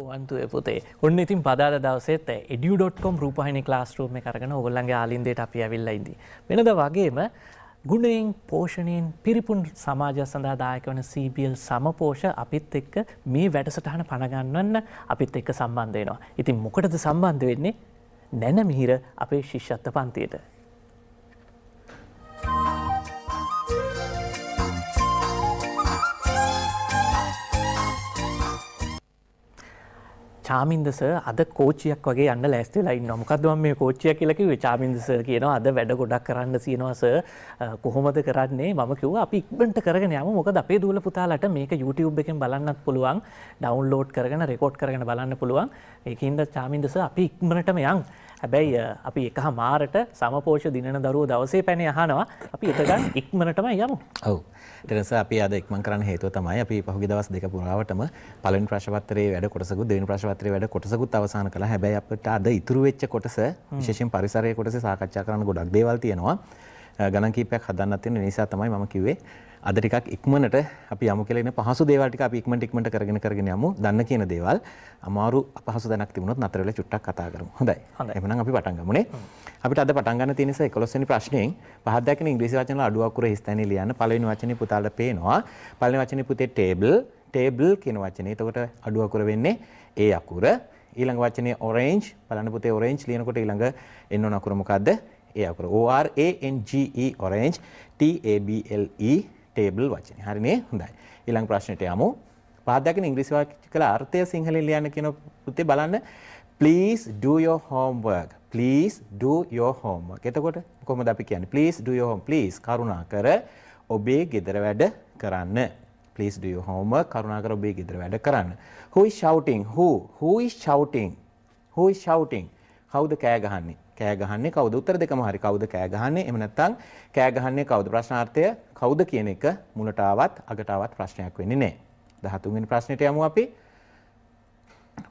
බෝවන්තුය පුතේ ඔන්න ඉතින් පදාද දවසෙත් එඩිය.කොම් රූපහිනි ලාස්ටරූම කරගන ඔගොල්ලන්ගේ ආලින්දයට අපි ඇවිල්ලයිද. වෙනද වගේම ගුණයෙන් පෝෂණයෙන් පිරිපුන් සමාජ සඳහාදායක වන සබල් සමපෝෂ අපිත් එක්ක මේ වැඩසටහන පණගන්නන්න අපිත් එක්ක සම්බන්ධයනවා. ඉතින් මොකටද සම්බන්ධ වෙන්නේ නැන මිහිර අපේ ශිෂ්ෂත්ත පන්තියට. චාමින්දස අද කෝච්චියක් වගේ යන්න ලෑස්තිලා ඉන්න මොකක්දම මේ කෝච්චිය කියලකිව චාමින්දස කියනවා අද වැඩ ගොඩක් කරන්න සියනවාස කොහොමද කරන්නේ මම කිව් අපි ඉක්බට කරගෙන යම මොකද අපේ දූල පුතාලට මේක YouTube එකෙන් බලන්නත් පුළුවන් ඩවන්ලෝඩ් කරගෙන රෙකෝඩ් කරගෙන බලන්න පුළුවන් ඒකන්ද චාමින්දස අපි ඉක්මනටම යන් හැබැයි අපි එකහ මාරට සමපෝෂ දිනන දරුව දවසේ පැන අහනවා අපි එකගන් ඉක්මනටම යමු ඔවු ටෙනස අපි අද ඉක්මන් කරන්න හේතුව තමයි අපි පහුගිය දවස් දෙක පුරාවටම පළවෙනි ප්‍රශ්නපත්‍රයේ වැඩ කොටසකුත් දෙවෙනි ප්‍රශ්නපත්‍රයේ වැඩ කොටසකුත් අවසන් කළා. හැබැයි අපිට අද ඉතුරු වෙච්ච කොටස විශේෂයෙන් පරිසරයේ කොටසේ සාකච්ඡා කරන්න ගොඩක් දේවල් තියෙනවා. ගණන් කීපයක් හදන්න තියෙන නිසා තමයි මම කිව්වේ අද ටිකක් ඉක්මනට අපි යමු කියලා ඉන්න පහසු දේවල් ටික අපි ඉක්මනට ඉක්මනට කරගෙන කරගෙන යමු. දන්න කියන දේවල් අමාරු අපහසු දැනක් තිබුණොත් නතර වෙලා චුට්ටක් කතා කරමු. හොඳයි. එහෙනම් අපි පටන් ගමුනේ. අපිට අද පටන් ගන්න තියෙන නිසා 11 වෙනි ප්‍රශ්නයෙන් පහත් දැකෙන ඉංග්‍රීසි වචන වල අඩු අකුර හිස්තැනි ලියන්න. පළවෙනි වචනේ පුතාලට පේනවා. පළවෙනි වචනේ පුතේ table, table කියන වචනේ. එතකොට අඩු අකුර වෙන්නේ ඒ අකුර. ඊළඟ වචනේ orange බලන්න පුතේ orange ලියනකොට ඊළඟ එන්න ඕන අකුර මොකද්ද? ඒ අකුර. O R A N G E orange T A B L E table වචන හරිනේ හොඳයි ඊළඟ ප්‍රශ්නයට යමු පාදයකින් ඉංග්‍රීසි වාක්‍ය කළ අර්ථය සිංහලෙන් ලියන්න කියන පුතේ බලන්න please do your homework please do your homework එතකොට කොහොමද අපි කියන්නේ please do your home please කරුණාකර ඔබේ ගෙදර වැඩ කරන්න please do your homework කරුණාකර ඔබේ ගෙදර වැඩ කරන්න who is shouting who who is shouting who is shouting කවුද කෑ ගහන්නේ කෑ ගහන්නේ කවුද? උත්තර දෙකම හරි. කවුද කෑ ගහන්නේ? එහෙම නැත්නම් කෑ ගහන්නේ කවුද? ප්‍රශ්නාර්ථය කවුද කියන එක මුලට ආවත් අගට ආවත් ප්‍රශ්නයක් වෙන්නේ නැහැ. 13 වෙනි ප්‍රශ්නෙට යමු අපි.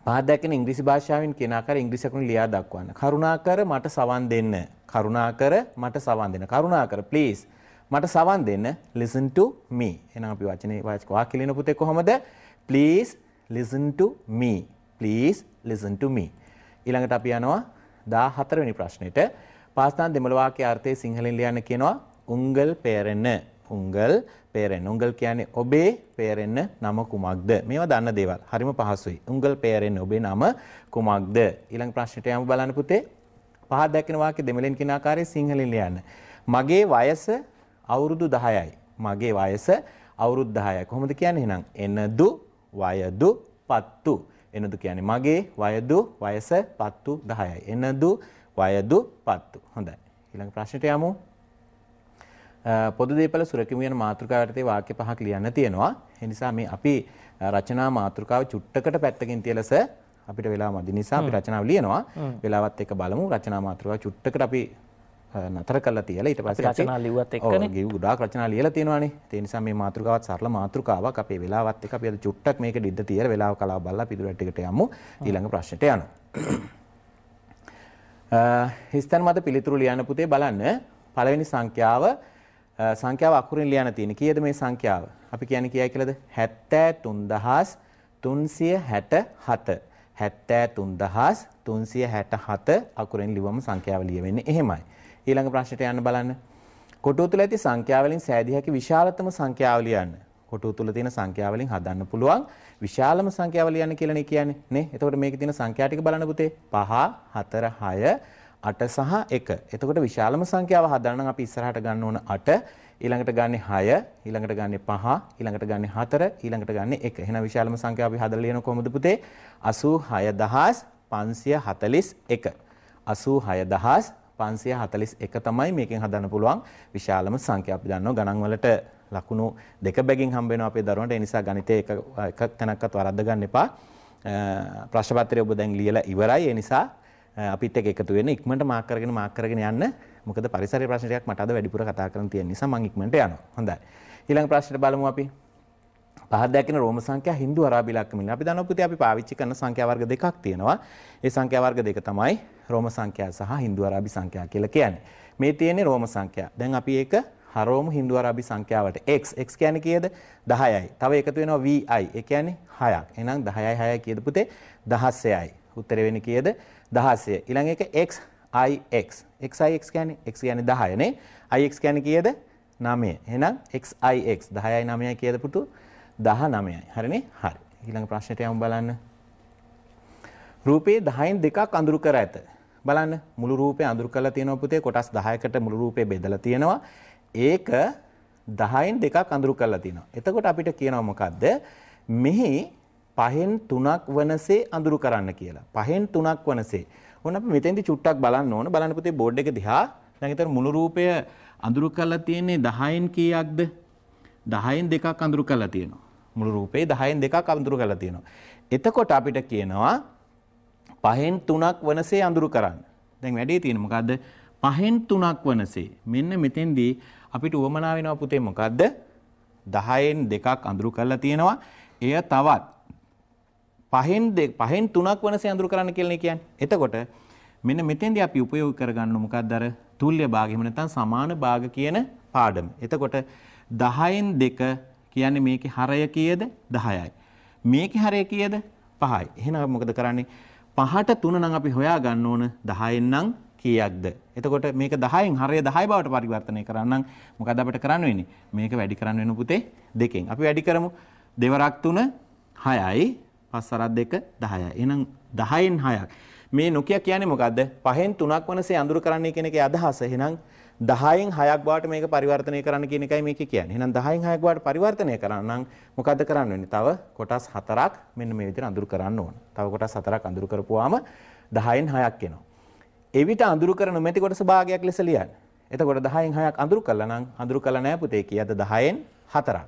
පහත් දැකෙන ඉංග්‍රීසි භාෂාවෙන් කියන ආකාරය ඉංග්‍රීසි අකුරින් ලියා දක්වන්න. කරුණාකර මට සවන් දෙන්න. කරුණාකර මට සවන් දෙන්න. කරුණාකර please මට සවන් දෙන්න. listen to me. එහෙනම් අපි වචනේ වාචක වාක්‍ය ලියන පුතේ කොහොමද? please listen to me. please listen to me. ඊළඟට අපි යනවා 14 වෙනි ප්‍රශ්නෙට පාස්තාන් දෙමළ වාක්‍ය අර්ථයේ සිංහලෙන් ලියන්න කියනවා උංගල් පෙරෙන්න උංගල් පෙරෙන්න උංගල් කියන්නේ ඔබේ පෙරෙන්න නම කුමක්ද මේවා දන්න දේවල් හරිම පහසුයි උංගල් පෙරෙන්න ඔබේ නම කුමක්ද ඊළඟ ප්‍රශ්නෙට යමු බලන්න පුතේ පහත් දැක්කෙන වාක්‍ය දෙමළෙන් කියන ආකාරයේ සිංහලෙන් ලියන්න මගේ වයස අවුරුදු 10යි මගේ වයස අවුරුදු 10යි කොහොමද කියන්නේ එහෙනම් එනදු වයදු පත්තු එනදු කියන්නේ මගේ වයදු වයස පත්තු 10යි. එනදු වයදු පත්තු. හොඳයි. ඊළඟ ප්‍රශ්නට යමු. පොදු දීපල සුරකිමු යන මාතෘකාව යටතේ වාක්‍ය පහක් ලියන්න තියෙනවා. ඒ නිසා මේ අපි රචනා මාතෘකාව චුට්ටකට පැත්තකින් තියලස අපිට වෙලා මදි නිසා අපි රචනාව ලියනවා. වෙලාවත් එක බලමු. රචනා මාතෘකාව චුට්ටකට අපි නතර කළා තියලා ඊට පස්සේ අපි රචනා ලිව්වත් එක්කනේ ඔව් ගොඩාක් රචනා ලියලා තියෙනවානේ ඒ නිසා මේ මාතෘකාවත් සරල මාතෘකාවක් අපේ වෙලාවත් එක්ක අපි අද චුට්ටක් මේක දිද්ද තියලා වෙලාව කලාව බලලා පිටුලට ටිකට යමු ඊළඟ ප්‍රශ්නට යනවා හිස්තන් මත පිළිතුරු ලියන්න පුතේ බලන්න පළවෙනි සංඛ්‍යාව සංඛ්‍යාව අකුරින් ලියන්න තියෙන කීයද මේ සංඛ්‍යාව අපි කියන්නේ කියයි කියලාද 73367 73367 අකුරෙන් ලිවම සංඛ්‍යාව ලියවෙන්නේ එහෙමයි ඊළඟ ප්‍රශ්නයට යන්න බලන්න. කොටුව තුළ ඇති සංඛ්‍යාවලින් සෑදී හැකි විශාලතම සංඛ්‍යාවලිය යන්න. කොටුව තුළ තියෙන සංඛ්‍යාවලින් හදන්න පුළුවන් විශාලම සංඛ්‍යාවලිය යන්න කියලා නේ කියන්නේ නේ. එතකොට මේකේ තියෙන සංඛ්‍යා ටික බලන්න පුතේ. 5 4 6 8 සහ 1. එතකොට විශාලම සංඛ්‍යාව හදන්න නම් අපි ඉස්සරහට ගන්න ඕන 8, ඊළඟට ගන්නේ 6, ඊළඟට ගන්නේ 5, ඊළඟට ගන්නේ 4, ඊළඟට ගන්නේ 1. එහෙනම් විශාලම සංඛ්‍යාව අපි හදලා ලියන කොහොමද පුතේ? 86541. 86541. 541 තමයි මේකෙන් හදන්න පුළුවන් විශාලම සංඛ්‍යාව. අපි දන්නවා ගණන් වලට ලකුණු දෙක බැගින් හම්බ වෙනවා අපේ දරුවන්ට. ඒ නිසා ගණිතයේ එක එකක් තැනක්වත් වරද්ද ගන්න එපා. ප්‍රශ්න පත්‍රය ඔබ දැන් ලියලා ඉවරයි. ඒ නිසා අපිත් එක්ක එකතු වෙන්න ඉක්මනට මාක් කරගෙන මාක් කරගෙන යන්න. මොකද පරිසරයේ ප්‍රශ්න ටිකක් මට අද වැඩිපුර කතා කරන්න තියෙන නිසා මම ඉක්මනට යනවා. හොඳයි. ඊළඟ ප්‍රශ්නට බලමු අපි. පහත් දැකින රෝම සංඛ්‍යා Hindu අරාබි ඉලක්කමින්. අපි දන්නවා පුතේ අපි පාවිච්චි කරන සංඛ්‍යා වර්ග දෙකක් තියෙනවා. ඒ සංඛ්‍යා වර්ග දෙක තමයි රෝම සංඛ්‍යා සහ Hindu අරාබි සංඛ්‍යා කියලා කියන්නේ. මේ තියෙන්නේ රෝම සංඛ්‍යා. දැන් අපි ඒක හරෝම Hindu අරාබි සංඛ්‍යාවට x x කියන්නේ කීයද 10යි. තව එකතු වෙනවා vi. ඒ කියන්නේ 6ක්. එහෙනම් 10යි 6යි කියද පුතේ 16යි. උත්තරේ වෙන්නේ කීයද 16. ඊළඟ එක x i x. x i x කියන්නේ x කියන්නේ 10 නේ. i x කියන්නේ කීයද 9. එහෙනම් x i x 10යි 9යි කියද පුතේ දහ නමයයි හරිනේ හරි ඊළඟ ප්‍රශ්නයට යමු බලන්න රූපේ 10න් දෙකක් අඳුරු කර ඇත බලන්න මුළු රූපේ අඳුරු කරලා තියෙනවා පුතේ කොටස් 10කට මුළු රූපේ බෙදලා තියෙනවා ඒක 10න් දෙකක් අඳුරු කරලා තියෙනවා එතකොට අපිට කියනවා මොකද්ද මෙහි පහෙන් තුනක් වනසේ අඳුරු කරන්න කියලා පහෙන් තුනක් වනසේ ඕන අපි මෙතෙන්දි චුට්ටක් බලන්න ඕන බලන්න පුතේ බෝඩ් එක දිහා දැන් ඊතර මුළු රූපය අඳුරු කරලා තියෙන්නේ 10න් කීයක්ද 10න් දෙකක් අඳුරු කරලා තියෙනවා මුළු රූපේ 10න් දෙකක් අඳුරු කරලා තියෙනවා. එතකොට අපිට කියනවා පහෙන් තුනක් වනසේ අඳුරු කරන්න. දැන් වැඩේ තියෙන මොකද්ද? පහෙන් තුනක් වනසේ. මෙන්න මෙතෙන්දී අපිට උවමනා වෙනවා පුතේ මොකද්ද? 10න් දෙකක් අඳුරු කරලා තියෙනවා. එය තවත් පහෙන් පහෙන් තුනක් වනසේ අඳුරු කරන්න කියලා කියන්නේ. එතකොට මෙන්න මෙතෙන්දී අපි උපයෝග කරගන්න මොකක්ද අර තුල්‍ය භාගය එහෙම නැත්නම් සමාන භාග කියන පාඩම. එතකොට 10න් 2 කියන්නේ මේකේ හරය කීයද 10යි. මේකේ හරය කීයද 5යි. එහෙනම් මොකද කරන්නේ? 5ට 3 නම් අපි හොයා ගන්න ඕන 10ෙන් නම් කීයක්ද? එතකොට මේක 10න් හරය 10 බවට පරිවර්තනය කරන්නම් මොකද අපිට කරන්න වෙන්නේ? මේක වැඩි කරන්න වෙන පුතේ දෙකෙන්. අපි වැඩි කරමු. දෙවරක් 3 6යි. පස් අරක් 2 10යි. එහෙනම් 10න් 6ක්. මේ නොකිය කියන්නේ මොකද්ද? පහෙන් තුනක් වනසේ අඳුර කරන්නේ කියන එකේ අදහස. එහෙනම් 10න් 6ක් බවට මේක පරිවර්තනය කරන්න කියන එකයි මේක කියන්නේ. එහෙනම් 10න් 6ක් බවට පරිවර්තනය කරන්න නම් මොකද්ද කරන්න වෙන්නේ? තව කොටස් 4ක් මෙන්න මේ විදිහට අඳුරු කරන්න ඕන. තව කොටස් 4ක් අඳුරු කරපුවාම 10න් 6ක් එනවා. එවිට අඳුරු කරන මෙති කොටස භාගයක් ලෙස ලියන්න. එතකොට 10න් 6ක් අඳුරු කළා නම් අඳුරු කළා නෑ පුතේ කියද 10න් 4ක්.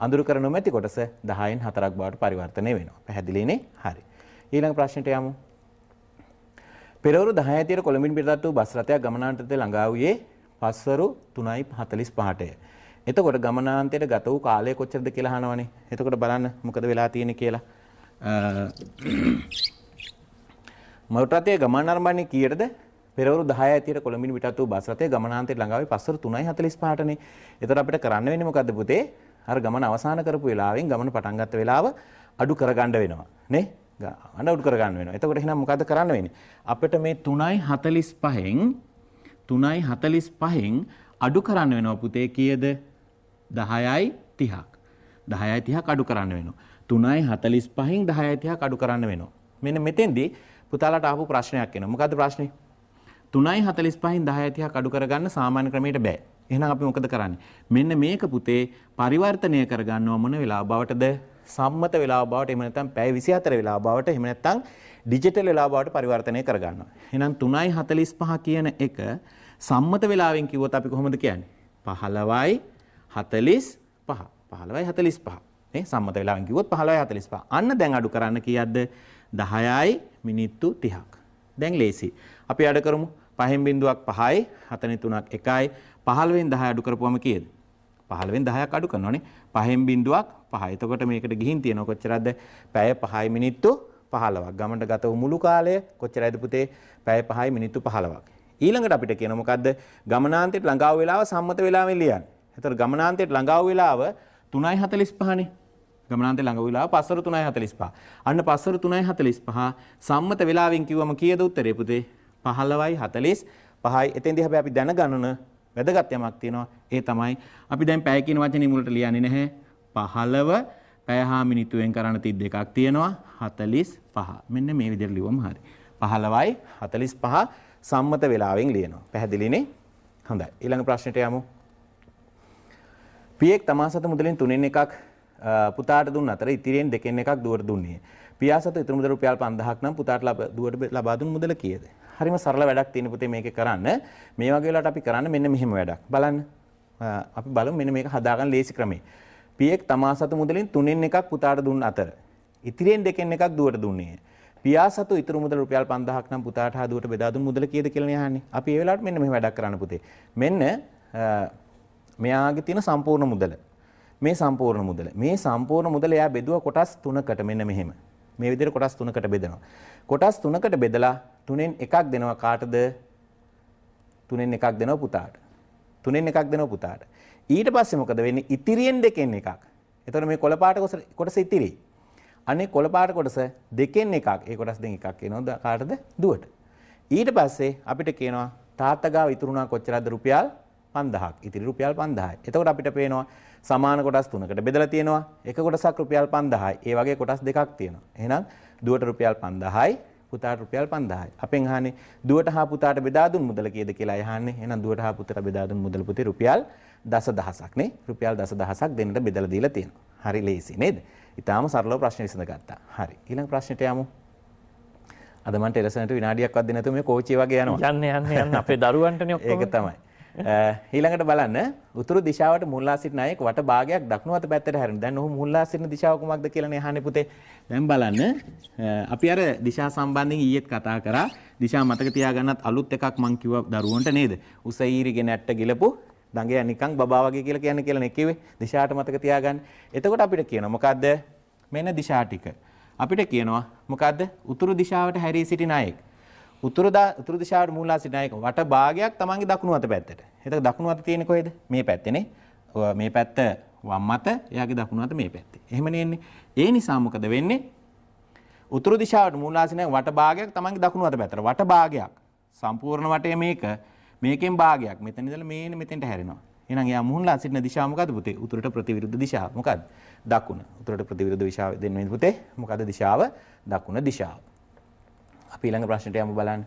අඳුරු කර නොමැති කොටස 10න් 4ක් බවට පරිවර්තනය වෙනවා. පැහැදිලිනේ? හරි. ඊළඟ ප්‍රශ්නයට යමු. පෙරවරු 10 ඇතිර කොළඹින් පිටත් වූ බස් රථයක් ගමනාන්තයේ ළඟා වූයේ පස්වරු 3:45ට. එතකොට ගමනාන්තයට ගත වූ කාලය කොච්චරද කියලා අහනවනේ. එතකොට බලන්න මොකද වෙලා තියෙන්නේ කියලා. මෝටර් රථයේ ගමන් ආරම්භන්නේ කීයටද? පෙරවරු 10 ඇතියට කොළඹින් පිටත් වූ බස් රථය ගමනාන්තයට ළඟාවේ පස්වරු 3:45ටනේ. එතකොට අපිට කරන්න වෙන්නේ මොකද්ද පුතේ? අර ගමන අවසන් කරපු වෙලාවෙන් ගමන පටන් ගත්ත වෙලාව අඩු කරගන්න වෙනවා. නේ? අඩු කරගන්න වෙනවා. එතකොට එහෙනම් මොකද්ද කරන්න වෙන්නේ? අපිට මේ 3:45න් 3.45න් අඩු කරන්න වෙනවා පුතේ කීයද 10යි 30ක් 10යි 30ක් අඩු කරන්න වෙනවා 3.45න් 10යි 30ක් අඩු කරන්න වෙනවා මෙන්න මෙතෙන්දී පුතාලාට ආපු ප්‍රශ්නයක් එනවා මොකද්ද ප්‍රශ්නේ 3.45න් 10යි 30ක් අඩු කරගන්න සාමාන්‍ය ක්‍රමයට බෑ එහෙනම් අපි මොකද කරන්නේ මෙන්න මේක පුතේ පරිවර්තනය කරගන්නව මොන වෙලාව බවටද සම්මත වෙලාව බවට එහෙම නැත්නම් පැය 24 වෙලාව බවට එහෙම නැත්නම් ඩිජිටල් වෙලා බවට පරිවර්තනය කරගන්නවා. එහෙනම් 3.45 කියන එක සම්මත වෙලාවෙන් කිව්වොත් අපි කොහොමද කියන්නේ? 15යි 45. 15යි 45. නේ සම්මත වෙලාවෙන් කිව්වොත් 15යි 45. අන්න දැන් අඩු කරන්න කීයක්ද? 10යි මිනිත්තු 30ක්. දැන් ලේසි. අපි අඩ කරමු. 5න් බිඳුවක් 5යි 7න් 3ක් 1යි 15න් 10 අඩු කරපුවම කීයද? 15න් 10ක් අඩු කරනවානේ. 5න් බිඳුවක් 5. එතකොට මේකට ගිහින් තියෙන කොච්චරද? පැය 5යි මිනිත්තු 15ක්. ගමනට ගත වූ මුළු කාලය කොච්චරයිද පුතේ? පැය 5යි මිනිත්තු 15ක්. ඊළඟට අපිට කියන මොකද්ද? ගමනාන්තයට ළඟා වූ වෙලාව සම්මත වෙලාවෙන් ලියන්න. එතකොට ගමනාන්තයට ළඟා වූ වෙලාව 3:45 නේ. ගමනාන්තේ ළඟ වෙලාව පස්වර 3:45. අන්න පස්වර 3:45 සම්මත වෙලාවෙන් කිව්වම කීයද උත්තරේ පුතේ? 15යි 45යි. එතෙන්දී හැබැයි අපි දැනගන්න වැදගත් යමක් තියෙනවා. ඒ තමයි අපි දැන් පැය කියන වචනේ මුලට ලියන්නේ නැහැ. 15 පැය හා මිනිත්තුවෙන් කරන්න 32ක් තියෙනවා. හතලිස් පහ මෙන්න මේ විදිර ලිවම හරි. පහලවයි හතලිස් පහ සම්මත වෙලාවෙන් ලියනවා. පැහැදිලිනේ හොඳයි. ඊළඟ ප්‍රශ්නයට යමු. පියෙක් තමා සත මුදලින් තුනෙන් එකක් පුතාට දුන්න අතර ඉතිරියෙන් දෙකෙන් එකක් දුවට දුන්නේ. පියා සතු ඉතුරු මුදල් රුපියල් 5000ක් නම් පුතාට දුවට ලබා දුන් මුදල කීයද? හරිම සරල වැඩක් තියෙන පුතේ මේක කරන්න. මේ වගේ වෙලාවට අපි කරන්න මෙන්න මෙහෙම වැඩක්. බලන්න. අපි බලමු මෙන්න මේක හදාගන්න ලේසි ක්‍රමය. පියෙක් තමා සතු මුදලින් තුනෙන් එකක් පුතාට දුන්න අතර ඉතිරියෙන් දෙකෙන් එකක් දුවට දුන්නේ. පියා සතු ඉතුරු මුදල රුපියල් 5000ක් නම් පුතාට හා දුවට බෙදා දුන්න මුදල කීයද කියලා නේ අහන්නේ. අපි ඒ වෙලාවට මෙන්න මෙහෙම වැඩක් කරන්න පුතේ. මෙන්න මෙයාගේ තියෙන සම්පූර්ණ මුදල. මේ සම්පූර්ණ මුදල. මේ සම්පූර්ණ මුදල එයා බෙදුවා කොටස් 3කට මෙන්න මෙහෙම. මේ විදිහට කොටස් 3කට බෙදනවා. කොටස් 3කට බෙදලා තුනෙන් එකක් දෙනවා කාටද? තුනෙන් එකක් දෙනවා පුතාට. තුනෙන් එකක් දෙනවා පුතාට. ඊට පස්සේ මොකද වෙන්නේ? ඉතිරියෙන් දෙකෙන් එකක්. එතකොට මේ කොළ පාට කොටස ඉතිරියි. අනේ කොළපාට කොටස දෙකෙන් එකක් ඒ කොටස් දෙකෙන් එකක් එනවා කාටද දුවට ඊට පස්සේ අපිට කියනවා තාත්තගාව ඉතුරුනා කොච්චරද රුපියල් 5000ක් ඉතිරි රුපියල් 5000යි එතකොට අපිට පේනවා සමාන කොටස් තුනකට බෙදලා තියෙනවා එක කොටසක් රුපියල් 5000යි ඒ වගේ කොටස් දෙකක් තියෙනවා එහෙනම් දුවට රුපියල් 5000යි පුතාට රුපියල් 5000යි. අපෙන් අහන්නේ දුවට හා පුතාට බෙදා දුන් මුදල කීයද කියලා අහන්නේ. එහෙනම් දුවට හා පුතට බෙදා දුන් මුදල පුතේ රුපියල් 10000ක් නේ. රුපියල් 10000ක් දෙන්නට බෙදලා දීලා තියෙනවා. හරි ලේසි නේද? ඉතාම සරලව ප්‍රශ්න විසඳ ගත්තා. හරි. ඊළඟ ප්‍රශ්නෙට යමු. අද මන්ට එලසනට විනාඩියක්වත් දෙන්නේ නැතුව මේ කෝච්චිය වගේ යනවා. යන්න යන්න යන්න අපේ දරුවන්ටනේ ඔක්කොම. ඒක තමයි. ඊළඟට බලන්න උතුරු දිශාවට මුල්ලා සිටින අයෙක් වට භාගයක් දක්නු අත පැත්තට හැරෙන. දැන් ඔහු මුල්ලා සිටින දිශාව කුමක්ද කියලානේ අහන්නේ පුතේ. දැන් බලන්න අපි අර දිශා සම්බන්ධයෙන් ඊයේත් කතා කරා. දිශා මතක තියාගන්නත් අලුත් එකක් මං කිව්වා දරුවන්ට නේද? උසීරිගේ නැට්ට ගිලපු දඟයා නිකන් බබා වගේ කියලා කියන්නේ කියලා නේ කිව්වේ. දිශාට මතක තියාගන්න. එතකොට අපිට කියනවා මොකද්ද? මෙන්න දිශා ටික. අපිට කියනවා මොකද්ද? උතුරු දිශාවට හැරී සිටින අයෙක්. උතුරු උතුරු දිශාවට මූලා සිටින අයෙක් වට භාගයක් තමන්ගේ දකුණු අත පැත්තට. එතකොට දකුණු අත තියෙන්නේ කොහෙද? මේ පැත්තේනේ. මේ පැත්ත වම් අත, එයාගේ දකුණු අත මේ පැත්තේ. එහෙමනේ එන්නේ. ඒ නිසා මොකද වෙන්නේ? උතුරු දිශාවට මූලාසින වට භාගයක් තමන්ගේ දකුණු අත පැත්තට. වට භාගයක්. සම්පූර්ණ වටය මේක. මේකෙන් භාගයක් මෙතන ඉඳලා මේන මෙතෙන්ට හැරෙනවා. එහෙනම් එයා මුහුණලා සිටින දිශාව මොකද්ද පුතේ? උතුරට ප්‍රතිවිරුද්ධ දිශාව. මොකද්ද? දකුණ. උතුරට ප්‍රතිවිරුද්ධ දිශාව දෙන්න වෙන පුතේ. මොකද්ද දිශාව? දකුණ දිශාව. අපි ඊළඟ ප්‍රශ්නට යමු බලන්න.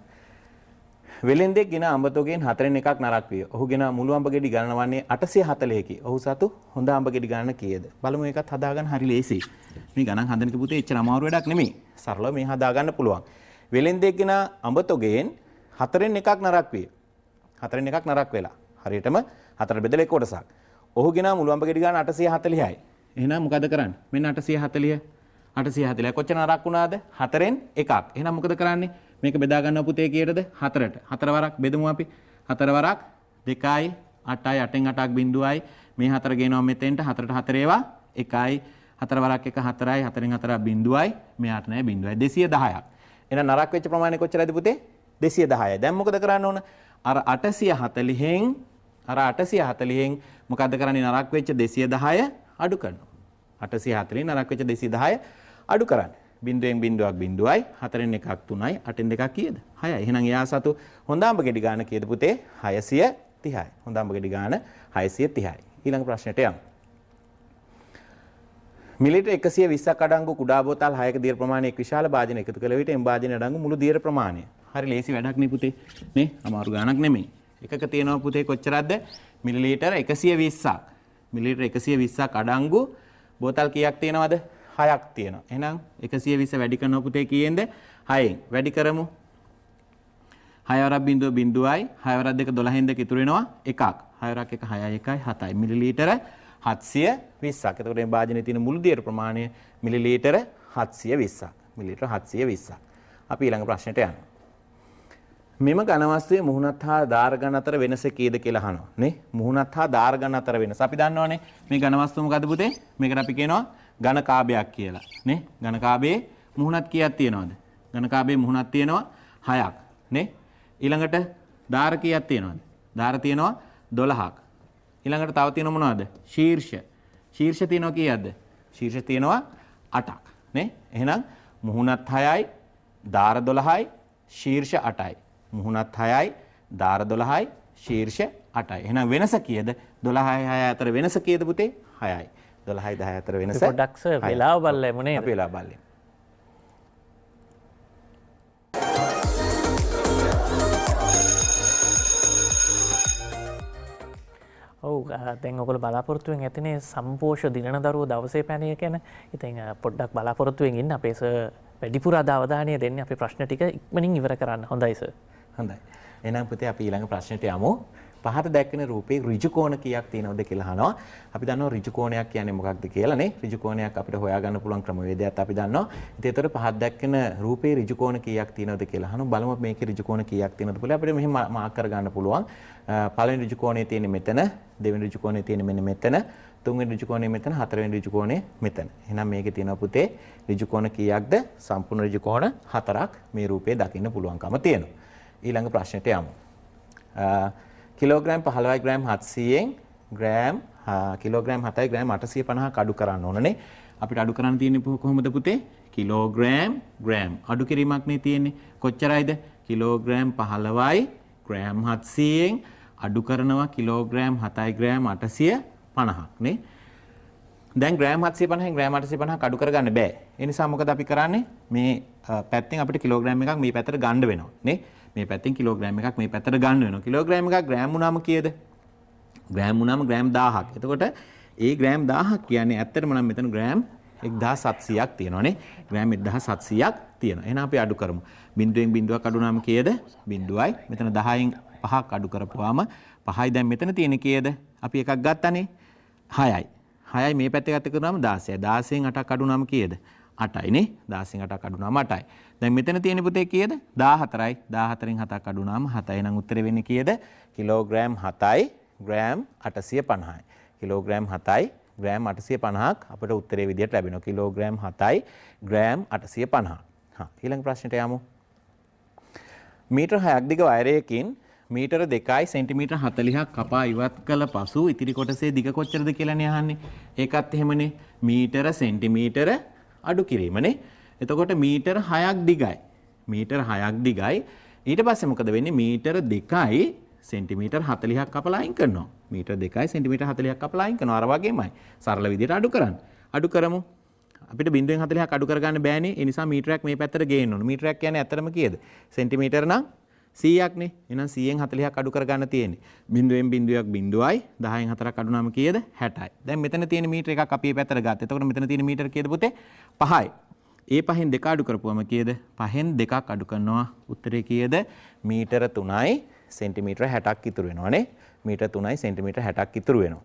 වෙළෙන්දෙක් ගෙන අඹතොගෙන් හතරෙන් එකක් නරක් විය. ඔහු ගෙන මුළු අඹ ගෙඩි ගණන වන්නේ 840කි. ඔහු සතු හොඳ අඹ ගෙඩි ගණන කීයද? බලමු ඒකත් හදාගන්න හරි ලේසි. මේ ගණන් හදන පුතේ එච්චර අමාරු වැඩක් නෙමෙයි. සරලව මේ හදාගන්න පුළුවන්. වෙළෙන්දෙක් ගෙන අඹතොගෙන් හතරෙන් එකක් නරක් විය. හතරෙන් එකක් නරක් වෙලා. හරියටම හතර බෙදලා එක කොටසක්. ඔහු ගෙනා මුළුම්බ ගෙඩි ගන්න 840යි. එහෙනම් මොකද කරන්නේ? මෙන්න 840. 840. කොච්චර නරක් වුණාද? හතරෙන් එකක්. එහෙනම් මොකද කරන්නේ? මේක බෙදා ගන්න පුතේ කීයටද? හතරට. හතර වරක් බෙදමු අපි. හතර වරක් 2යි 8යි 8ෙන් 8ක් බිඳුවයි. මේ හතර ගේනවා මෙතෙන්ට. හතරට හතරේවා 1යි. හතර වරක් 1 4යි. හතරෙන් 4ක් බිඳුවයි. මෙයාට නෑ බිඳුවයි. 210ක්. එහෙනම් නරක් වෙච්ච ප්‍රමාණය කොච්චරද පුතේ? 210යි. දැන් මොකද කරන්න ඕන? අර 840න් අර 840න් මොකද්ද කරන්නේ නරක වෙච්ච 210 අඩු කරනවා. 840 නරක වෙච්ච 210 අඩු කරන්න. බිඳුවෙන් බිඳුවක් බිඳුවයි 4න් එකක් 3යි 8න් එකක් කීයද? 6යි. එහෙනම් එයා සතු හොඳ අඹ ගෙඩි ගන්න කීයද පුතේ? 630යි. හොඳ අඹ ගෙඩි ගන්න 630යි. ඊළඟ ප්‍රශ්නෙට යමු. මිලිට 120ක් අඩංගු කුඩා බෝතල් 6ක දියර ප්‍රමාණයක් විශාල භාජන එකතු කළ විට එම් භාජන අඩංගු මුළු දියර ප්‍රමාණය. හරි ලේසි වැඩක් නේ පුතේ. නේ අමාරු ගණනක් නෙමෙයි. එකක තියෙනවා පුතේ කොච්චරක්ද? මිලිලීටර 120ක්. මිලිලීටර 120ක් අඩංගු බෝතල් කීයක් තියෙනවද? 6ක් තියෙනවා. එහෙනම් 120 වැඩි කරනවා පුතේ කීයෙන්ද? 6ෙන්. වැඩි කරමු. 6 වරක් 0.0යි 6 වරක් 2 12ෙන් දෙක ඉතුරු වෙනවා 1ක්. 6 වරක් 1 6යි 1යි 7යි. මිලිලීටර 120 හත්සිය විස්සක් එතකොට මේ භාජනයේ තියෙන මුළු දියර ප්‍රමාණය මිලිලීටර 720ක් මිලිලීටර 720ක් අපි ඊළඟ ප්‍රශ්නයට යනවා මෙම ඝනවස්තුවේ මුහුණත් හා ධාර ඝන අතර වෙනස කීයද කියලා අහනවා නේ මුහුණත් හා ධාර ඝන අතර වෙනස අපි දන්නවනේ මේ ඝනවස්තුව මොකද පුතේ මේකට අපි කියනවා ඝන කාබයක් කියලා නේ ඝන කාබයේ මුහුණත් කීයක් තියෙනවද ඝන කාබයේ මුහුණත් තියෙනවා 6ක් නේ ඊළඟට ධාර කීයක් තියෙනවද ධාර තියෙනවා 12ක් ඊළඟට තව තියෙන මොනවද? ශීර්ෂ. ශීර්ෂ තියෙනවා කීයක්ද? ශීර්ෂ තියෙනවා 8ක්. නේ? එහෙනම් මුහුණත් 6යි, දාර 12යි, ශීර්ෂ 8යි. මුහුණත් 6යි, දාර 12යි, ශීර්ෂ 8යි. එහෙනම් වෙනස කීයද? 12යි 6 අතර වෙනස කීයද පුතේ? 6යි. 12යි 10 අතර වෙනස. පොඩ්ඩක් සර් වෙලාව බලලා මොනේ? අපි වෙලාව බලලා. ඔවු දැන් ඔකල බලාපොරත්තුවෙන් ඇතිනේ සම්පෝෂ දිනන දරුව දවසේ පැනය කැන ඉතින් පොඩ්ඩක් බලාපොරත්තුවෙන් ඉන්න අපේස වැඩිපුර අදාවධානය දෙන්න අපි ප්‍රශ්න ටික ඉක්මනින් ඉවර කරන්න හොඳයිස හොඳයි එනම් පුතේ අපි ඊළඟ ප්‍රශ්නයට යමු පහත දැක්වෙන රූපේ ඍජු කෝණ කීයක් තියෙනවද කියලා අහනවා. අපි දන්නවා ඍජු කෝණයක් කියන්නේ මොකක්ද කියලානේ. ඍජු කෝණයක් අපිට හොයාගන්න පුළුවන් ක්‍රමවේදයක් අපි දන්නවා. ඉතින් ඒතර පහත දැක්වෙන රූපේ ඍජු කෝණ කීයක් තියෙනවද කියලා අහනවා. බලමු මේකේ ඍජු කෝණ කීයක් තියෙනවද කියලා අපිට මෙහෙම මාක් කරගන්න පුළුවන්. පළවෙනි ඍජු කෝණේ තියෙන්නේ මෙතන, දෙවෙනි ඍජු කෝණේ තියෙන්නේ මෙන්න මෙතන, තුන්වෙනි ඍජු කෝණේ මෙතන, හතරවෙනි ඍජු කෝණේ මෙතන. එහෙනම් මේකේ තියෙන පුතේ ඍජු කෝණ කීයක්ද? සම්පූර්ණ ඍජු කෝණ හතරක් මේ රූපේ දකින්න පුළුවන්කම තියෙනවා. ඊළඟ ප්‍රශ්නෙට යමු. කිලෝග්‍රෑම් 15යි ග්‍රෑම් 700න් ග්‍රෑම් කිලෝග්‍රෑම් 7යි ග්‍රෑම් 850ක් අඩු කරන්න ඕනනේ. අපිට අඩු කරන්න තියෙන්නේ කොහොමද පුතේ? කිලෝග්‍රෑම් ග්‍රෑම් අඩු කිරීමක් නේ තියෙන්නේ. කොච්චරයිද? කිලෝග්‍රෑම් 15යි ග්‍රෑම් 700න් අඩු කරනවා කිලෝග්‍රෑම් 7යි ග්‍රෑම් 850ක් නේ. දැන් ග්‍රෑම් 750න් ග්‍රෑම් 850ක් අඩු කරගන්න බෑ. ඒ නිසා මොකද අපි කරන්නේ? මේ පැත්තෙන් අපිට කිලෝග්‍රෑම් එකක් මේ පැත්තට ගන්න වෙනවා නේ. මේ පැත්තෙන් කිලෝග්‍රෑම් එකක් මේ පැත්තට ගන්න වෙනවා. කිලෝග්‍රෑම් එකක් ග්‍රෑම් වුණාම කීයද? ග්‍රෑම් වුණාම ග්‍රෑම් 1000ක්. එතකොට ඒ ග්‍රෑම් 1000ක් කියන්නේ ඇත්තටම නම් මෙතන ග්‍රෑම් 1700ක් තියෙනවානේ. ග්‍රෑම් 1700ක් තියෙනවා. එහෙනම් අපි අඩු කරමු. බිඳුවෙන් බිඳුවක් අඩු වුණාම කීයද? බිඳුවයි. මෙතන 10න් 5ක් අඩු කරපුවාම 5යි දැන් මෙතන තියෙන්නේ කීයද? අපි එකක් ගත්තනේ. 6යි. 6යි මේ පැත්තේ ගත කරාම 16යි. 16න් 8ක් අඩු වුණාම කීයද? 12. අටයිනේ දාසින් අටක් අඩුනාම අටයි. දැන් මෙතන තියෙන පුතේ කීයද? 14යි. 14න් 7ක් අඩුනාම 7යි. නම් උත්තරේ වෙන්නේ කීයද? කිලෝග්‍රෑම් 7යි ග්‍රෑම් 850යි. කිලෝග්‍රෑම් 7යි ග්‍රෑම් 850ක් අපිට උත්තරේ විදියට ලැබෙනවා. කිලෝග්‍රෑම් 7යි ග්‍රෑම් 850. හා ඊළඟ ප්‍රශ්නයට යමු. මීටර් 6ක් දිග වෛරයකින් මීටර දෙකයි සෙන්ටිමීටර් හතලිහක් කපා ඉවත් කළ පසු ඉතිරි කොටසේ දිග කොච්චරද කියලන යහන්නේ ඒකත් එහෙමනේ මීටර සෙන්ටිමීටර අඩු කිරීමනේ. එතකොට මීටර 6ක් දිගයි. මීටර 6ක් දිගයි. ඊට පස්සේ මොකද වෙන්නේ? මීටර 2යි සෙන්ටිමීටර් 40ක් අපලා අයින් කරනවා. මීටර 2යි සෙන්ටිමීටර් 40ක් අපලා අයින් කරනවා. අර වගේමයි. සරල විදිහට අඩු කරන්න. අඩු කරමු. අපිට බිඳුවෙන් 40ක් අඩු කරගන්න බෑනේ. ඒ නිසා මීටරයක් මේ පැත්තට ගේන්න ඕන. මීටරයක් කියන්නේ ඇත්තටම කීයද? සෙන්ටිමීටර නම් 100ක්නේ. එහෙනම් 100න් 40ක් අඩු කරගන්න තියෙන්නේ. බිඳුවෙන් බිඳුවක් බිඳුවයි 10න් 4ක් අඩු නම් කීයද 60යි. දැන් මෙතන තියෙන මීටර එකක් අපි මේ පැත්තට ගත්තා. එතකොට මෙතන තියෙන මීටර කීයද පුතේ? 5යි. ඒ පහෙන් දෙක අඩු කරපුවම කීයද? පහෙන් දෙකක් අඩු කරනවා. උත්තරේ කීයද? මීටර 3යි සෙන්ටිමීටර 60ක් ඉතුරු වෙනවානේ. මීටර 3යි සෙන්ටිමීටර 60ක් ඉතුරු වෙනවා.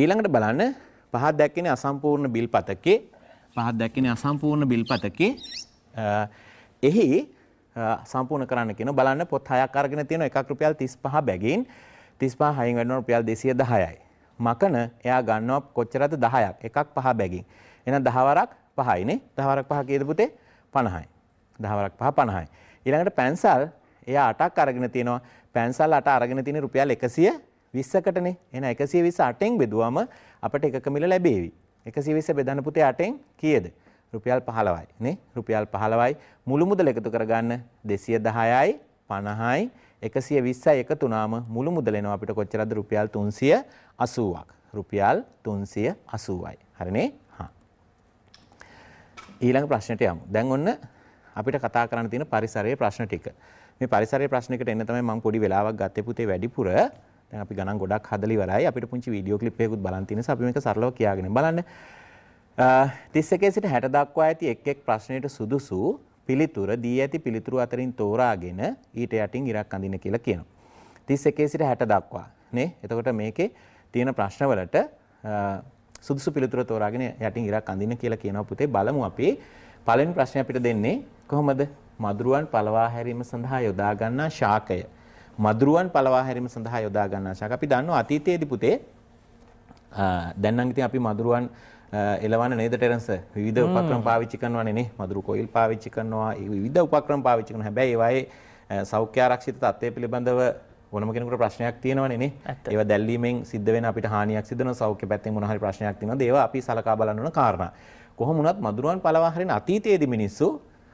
ඊළඟට බලන්න පහක් දැක්කනේ අසම්පූර්ණ බිල් පතකේ පහක් දැක්කනේ අසම්පූර්ණ බිල් පතකේ එහි සම්පූර්ණ කරන්න කියන බලන්න පොත් හයක් අරගෙන තියෙන එකක් රුපියල් 35 බැගින් 35 හයින් වැඩනවා රුපියල් 210යි. මකන එයා ගන්නවා කොච්චරද 10ක්. එකක් පහ බැගින්. එහෙනම් 10 වරක් 5යි නේ. 10 වරක් 5 කීයද පුතේ? 50යි. 10 වරක් 5 50යි. ඊළඟට පැන්සල් එයා 8ක් අරගෙන තිනවා. පැන්සල් 8 අරගෙන තියෙන රුපියල් 120කට නේ. එහෙනම් 120 8ෙන් බෙදුවම අපට එකක මිල ලැබේවි. 120 බෙදන්න පුතේ 8ෙන් කීයද? 120. රුපියල් 15යි නේ රුපියල් 15යි මුළු මුදල එකතු කරගන්න 210යි 50යි 120යි එකතු වුණාම මුළු මුදල එනවා අපිට කොච්චරද රුපියල් 380ක් රුපියල් 380යි හරිනේ හා ඊළඟ ප්‍රශ්නට යමු දැන් ඔන්න අපිට කතා කරන්න තියෙන පරිසරයේ ප්‍රශ්න ටික මේ පරිසරයේ ප්‍රශ්නයකට එන්න තමයි මම පොඩි වෙලාවක් ගත්තේ පුතේ වැඩිපුර දැන් අපි ගණන් ගොඩක් හදලා ඉවරයි අපිට පුංචි වීඩියෝ ක්ලිප් එකකුත් බලන් තියෙනස අපි මේක සරලව කියාගෙන බලන්න තිස්සකේ සිට හැට දක්වා ඇති එක් එක් ප්‍රශ්නයට සුදුසු පිළිතුර දී ඇති පිළිතුරු අතරින් තෝරාගෙන ඊට යටින් ඉරක් අඳින්න කියලා කියනවා. තිස්සකේ සිට හැට දක්වා නේ එතකොට මේකේ තියෙන ප්‍රශ්නවලට සුදුසු පිළිතුර තෝරාගෙන යටින් ඉරක් අඳින්න කියලා කියනවා පුතේ බලමු අපි පළවෙනි ප්‍රශ්නය අපිට දෙන්නේ කොහොමද මදුරුවන් පළවා හැරීම සඳහා යොදා ගන්නා ශාකය මදුරුවන් පළවා හැරීම සඳහා යොදා ගන්නා ශාක අපි දන්නවා අතීතයේදී පුතේ දැන් නම් ඉතින් අපි මදුරුවන් එලවන්න නේද ටෙරන්ස විධ උපක්‍රම පාවිච්චි කරනවනේ මදුරු කොයිල් පාවිච්චි කරනවා විධ උපක්‍රම පාවිච්චි කරන හැබැයි ඒවායේ සෞඛ්‍යාරක්ෂිත තත්ත්වය පිළිබඳව ඕනම කෙනෙකුට ප්‍රශ්නයක් තියෙනවනේ ඒවා දැල්ලීමෙන් සිද්ධ වෙන අපිට හානියක් සිද්ධ වෙන සෞඛ්‍ය පැත්තෙන් මොන හරි ප්‍රශ්නයක් තියෙනවද ඒවා අපි සලකා බලන්න ඕන කාරණා කොහොම වුණත් මදුරුවන් පලවා හරින අතීතයේදී මිනිස්සු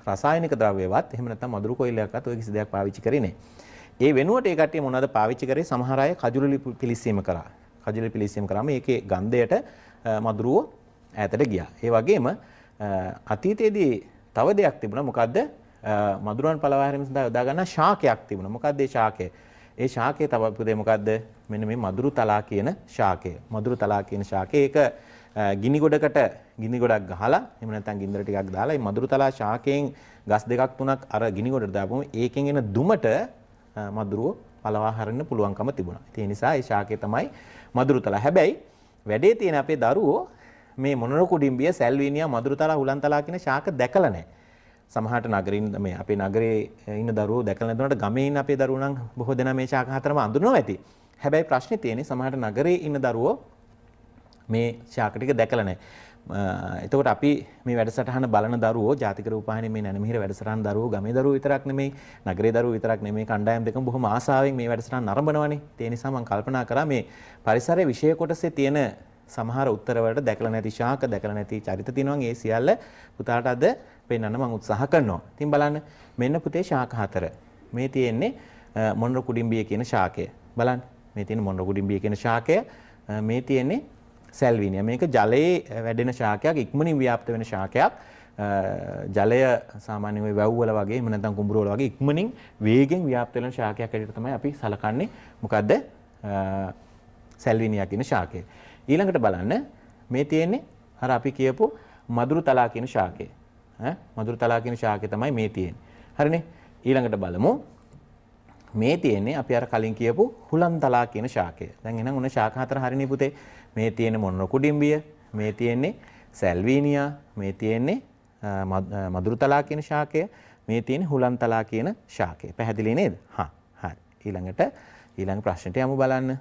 රසායනික ද්‍රව්‍යවත් එහෙම නැත්නම් මදුරු කොයිලයක්වත් ඔය කිසි දෙයක් පාවිච්චි කරේ නැහැ ඒ වෙනුවට ඒ කට්ටිය මොනවද පාවිච්චි කරේ සමහර අය කජුලි පිලිස්සීම කරා කජුලි පිලිස්සීම කරාම ඒකේ ගන්ධයට මදුරුවෝ ඈතට ගියා. ඒ වගේම අතීතයේදී තව දෙයක් තිබුණා. මොකද්ද? මදුරන් පලවා හැරීම සඳහා යොදා ගන්නා ශාකයක් තිබුණා. මොකද්ද ඒ ශාකය? ඒ ශාකයේ තවත් දේ මොකද්ද? මෙන්න මේ මදුරු තලා කියන ශාකය. මදුරු තලා කියන ශාකය. ඒක ගිනි ගොඩකට ගිනි ගොඩක් ගහලා එහෙම නැත්නම් ගින්දර ටිකක් දාලා මේ මදුරු තලා ශාකයෙන් ගස් දෙකක් තුනක් අර ගිනි ගොඩට දාපුවම ඒකෙන් එන දුමට මදුරුව පලවා හරින්න පුළුවන්කම තිබුණා. ඒ නිසා ඒ ශාකය තමයි මදුරු තලා. හැබැයි වැඩේ තියෙන අපේ දරුවෝ මේ මොනර කුඩිම්බිය සැල්වීනියා මදුරුතලා හුලන්තලා කියන ශාක දැකලා නැහැ. සමහරට නගරින් මේ අපේ නගරේ ඉන්න දරුවෝ දැකලා නැතුණාට ගමේ ඉන්න අපේ දරුවෝ නම් බොහෝ දෙනා මේ ශාක හතරම අඳුනනවා ඇති. හැබැයි ප්‍රශ්නේ තියෙන්නේ සමහරට නගරේ ඉන්න දරුවෝ මේ ශාක ටික දැකලා නැහැ. එතකොට අපි මේ වැඩසටහන බලන දරුවෝ ජාතික රූපවාහිනියේ මේ නැනමිහිර වැඩසටහන දරුවෝ ගමේ දරුවෝ විතරක් නෙමෙයි නගරේ දරුවෝ විතරක් නෙමෙයි කණ්ඩායම් දෙකම බොහොම ආසාවෙන් මේ වැඩසටහන නරඹනවනේ. ඒ නිසා මම කල්පනා කරා මේ පරිසරයේ විෂය කොටසේ තියෙන සමහර උත්තරවලට දැකලා නැති ශාක දැකලා නැති චරිත තියෙනවා. ඒ සියල්ල පුතාට අද පෙන්වන්න මම උත්සාහ කරනවා. ඉතින් බලන්න මෙන්න පුතේ ශාක හතර. මේ තියෙන්නේ මොනර කුඩිම්බිය කියන ශාකය. බලන්න මේ තියෙන මොනර කුඩිම්බිය කියන ශාකය මේ තියෙන්නේ සැල්විනිය. මේක ජලයේ වැඩෙන ශාකයක් ඉක්මනින් ව්‍යාප්ත වෙන ශාකයක්. ජලය සාමාන්‍ය ওই වැව් වල වගේ එහෙම නැත්නම් කුඹුර වල වගේ ඉක්මනින් වේගෙන් ව්‍යාප්ත වෙන ශාකයක් හැටියට තමයි අපි සලකන්නේ. මොකද්ද? සැල්විනියා කියන ශාකය. ඊළඟට බලන්න මේ තියෙන්නේ අර අපි කියපු මදුරු තලා කියන ශාකය. ඈ මදුරු තලා කියන ශාකය තමයි මේ තියෙන්නේ. හරිනේ? ඊළඟට බලමු මේ තියෙන්නේ අපි අර කලින් කියපු හුලන්තලා කියන ශාකය. දැන් එහෙනම් ඔන්න ශාක හතර හරිනේ පුතේ. මේ තියෙන්නේ මොනර කුඩිම්බිය, මේ තියෙන්නේ සැල්වීනියා, මේ තියෙන්නේ මදුරුතලා කියන ශාකය, මේ තියෙන්නේ හුලන්තලා කියන ශාකය. පැහැදිලි නේද? හා. හරි. ඊළඟට ඊළඟ ප්‍රශ්නට යමු බලන්න.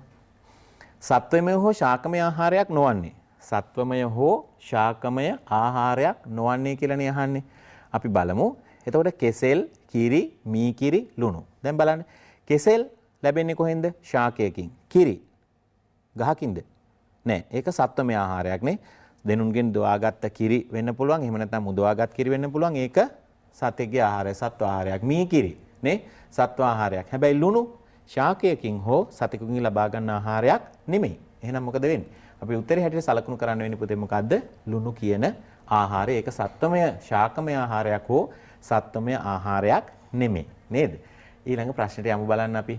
සත්වමය හෝ ශාකමය ආහාරයක් නොවන්නේ. සත්වමය හෝ ශාකමය ආහාරයක් නොවන්නේ කියලනේ අහන්නේ. අපි බලමු. එතකොට කෙසෙල්, කිරි, මී කිරි, ලුණු. දැන් බලන්න. කෙසෙල් ලැබෙන්නේ කොහෙන්ද? ශාකයකින්. කිරි ගහකින්ද? නෑ. ඒක සත්වමය ආහාරයක් නේ. දෙනුන්ගෙන් දොවාගත්ත කිරි වෙන්න පුළුවන්. එහෙම නැත්නම් මුදවාගත් කිරි වෙන්න පුළුවන්. ඒක සතෙක්ගේ ආහාරය, සත්ව ආහාරයක්. මී කිරි නේ? සත්ව ආහාරයක්. හැබැයි ලුණු ශාකයකින් හෝ සතෙකුගෙන් ලබා ගන්න ආහාරයක් නෙමෙයි. එහෙනම් මොකද වෙන්නේ? අපි උත්තරේ හැටියට සලකුණු කරන්න වෙන්නේ පුතේ මොකද්ද? ලුණු කියන ආහාරය. ඒක සත්ත්වමය ශාකමය ආහාරයක් හෝ සත්ත්වමය ආහාරයක් නෙමෙයි. නේද? ඊළඟ ප්‍රශ්නෙට යමු බලන්න අපි.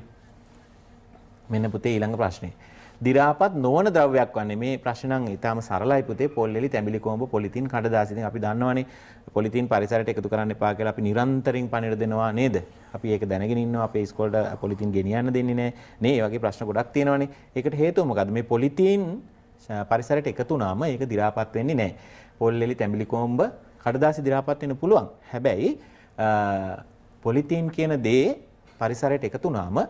මෙන්න පුතේ ඊළඟ ප්‍රශ්නේ. දිරාපත් නොවන ද්‍රව්‍යයක් වන්නේ මේ ප්‍රශ්න නම් ඊටාම සරලයි පුතේ පොල්ලෙලි තැඹිලි කොඹ පොලිතින් කඩදාසි ඉතින් අපි දන්නවනේ පොලිතින් පරිසරයට එකතු කරන්න එපා කියලා අපි නිරන්තරයෙන් පණිවිඩ දෙනවා නේද අපි ඒක දැනගෙන ඉන්නවා අපේ ඉස්කෝලේට පොලිතින් ගෙනියන්න දෙන්නේ නැහැ නේ ඒ වගේ ප්‍රශ්න ගොඩක් තියෙනවානේ ඒකට හේතුව මොකද්ද මේ පොලිතින් පරිසරයට එකතු වුණාම ඒක දිරාපත් වෙන්නේ නැහැ පොල්ලෙලි තැඹිලි කොඹ කඩදාසි දිරාපත් වෙන්න පුළුවන් හැබැයි පොලිතීන් කියන දේ පරිසරයට එකතු වුණාම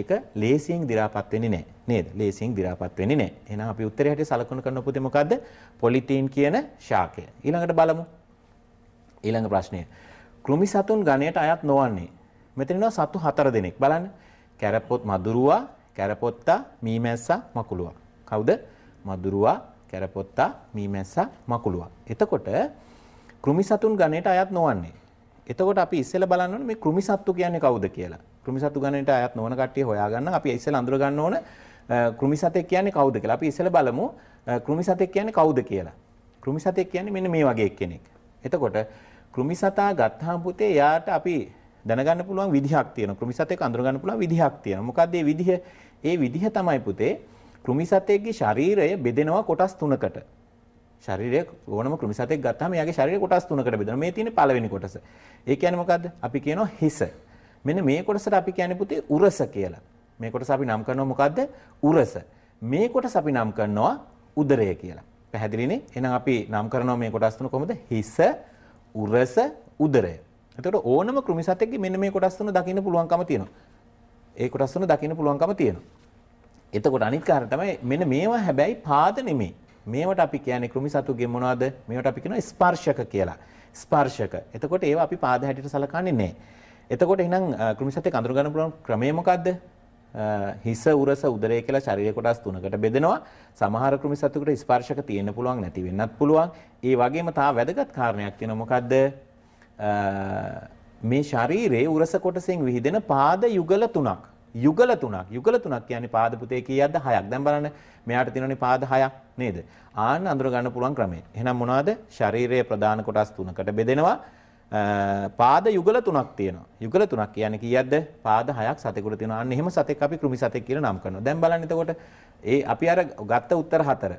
ඒක ලේසියෙන් දිරාපත් වෙන්නේ නැහැ නේද? ලේසියෙන් දි รา පත් වෙන්නේ නැහැ. එහෙනම් අපි උත්තරේ හැටියට සලකනු කරන උපදේ මොකද්ද? පොලිතීන් කියන ශාකය. ඊළඟට බලමු. ඊළඟ ප්‍රශ්නය. කෘමි සතුන් ගණයට අයත් නොවන්නේ. මෙතන සතු හතර දෙනෙක්. බලන්න. කැරපොත් මදුරුවා, කැරපොත්තා, මීමැස්සා, මකුලුවා. කවුද? මදුරුවා, කැරපොත්තා, මීමැස්සා, මකුලුවා. එතකොට කෘමි සතුන් ගණයට අයත් නොවන්නේ. එතකොට අපි ඉස්සෙල්ලා බලන්න ඕනේ මේ කෘමි සත්තු කියන්නේ කවුද කියලා. කෘමි සත්තු ගණයට අයත් නොවන කට්ටිය හොයාගන්න අපි ඉස්සෙල්ලා අඳුර ගන්න ඕනේ කෘමි සතෙක් කියන්නේ කවුද කියලා. අපි ඉස්සෙල්ලා බලමු කෘමි සතෙක් කියන්නේ කවුද කියලා. කෘමි සතෙක් කියන්නේ මෙන්න මේ වගේ කෙනෙක්. එතකොට කෘමි සතා ගත්තාම පුතේ යාට අපි දැනගන්න පුළුවන් විදිහක් තියෙනවා. කෘමි සතෙක් අඳුරගන්න පුළුවන් විදිහක් තියෙනවා. මොකද මේ විදිහ ඒ විදිහ තමයි පුතේ කෘමි සතෙක්ගේ ශරීරය බෙදෙනවා කොටස් තුනකට. ශරීරය ඕනම කෘමි සතෙක් ගත්තාම එයාගේ ශරීරය කොටස් තුනකට බෙදෙනවා. මේ තියෙන පළවෙනි කොටස. ඒ කියන්නේ මොකද්ද? අපි කියනවා හිස. මෙන්න මේ කොටසට අපි කියන්නේ පුතේ උරස කියලා. මේ කොටස අපි නම් කරනවා මොකද්ද? උරස. මේ කොටස අපි නම් කරනවා උදරය කියලා. පැහැදිලිනේ? එහෙනම් අපි නම් කරනවා මේ කොටස් තුන කොහොමද? හිස, උරස, උදරය. එතකොට ඕනම කෘමි සතෙක්ගේ මෙන්න මේ කොටස් තුන දකින්න පුළුවන්කම තියෙනවා. ඒ කොටස් තුන දකින්න පුළුවන්කම තියෙනවා. එතකොට අනිත් කාරණා තමයි මෙන්න මේවා හැබැයි පාද නෙමෙයි. මේවට අපි කියන්නේ කෘමි සතුගේ මොනවද? මේවට අපි කියනවා ස්පර්ශක කියලා. ස්පර්ශක. එතකොට ඒවා අපි පාද හැටියට සලකන්නේ නැහැ. එතකොට එහෙනම් කෘමි සතෙක් අඳුර ගන්න පුළුවන් ක්‍රමය මොකද්ද? හිස උරස උදරය කියලා ශරීර කොටස් තුනකට බෙදෙනවා. සමහර කෘමි සතුකට ස්පර්ශක තියෙන්න පුළුවන් නැති වෙන්නත් පුළුවන්. ඒ වගේම තා වැදගත් කාරණයක් තියෙනවා මොකද්ද? මේ ශරීරයේ උරස කොටසෙන් විහිදෙන පාද යුගල තුනක්. යුගල තුනක්. යුගල තුනක් කියන්නේ පාද පුතේ කීයක්ද? හයක්. දැන් බලන්න මෙයාට තියෙනනේ පාද හයක් නේද? ආන්න අඳුර ගන්න පුළුවන් ක්‍රමය. එහෙනම් මොනවද? ශරීරයේ ප්‍රධාන කොටස් තුනකට බෙදෙනවා. පාද යුගල තුනක් තියෙනවා. යුගල තුනක් කියන්නේ කීයක්ද? පාද හයක් සතෙකුට තියෙනවා. අන්න එහෙම සතෙක් අපි කෘමි සතෙක් කියලා නම් කරනවා. දැන් බලන්න එතකොට ඒ අපි අර ගත්ත උත්තර හතර.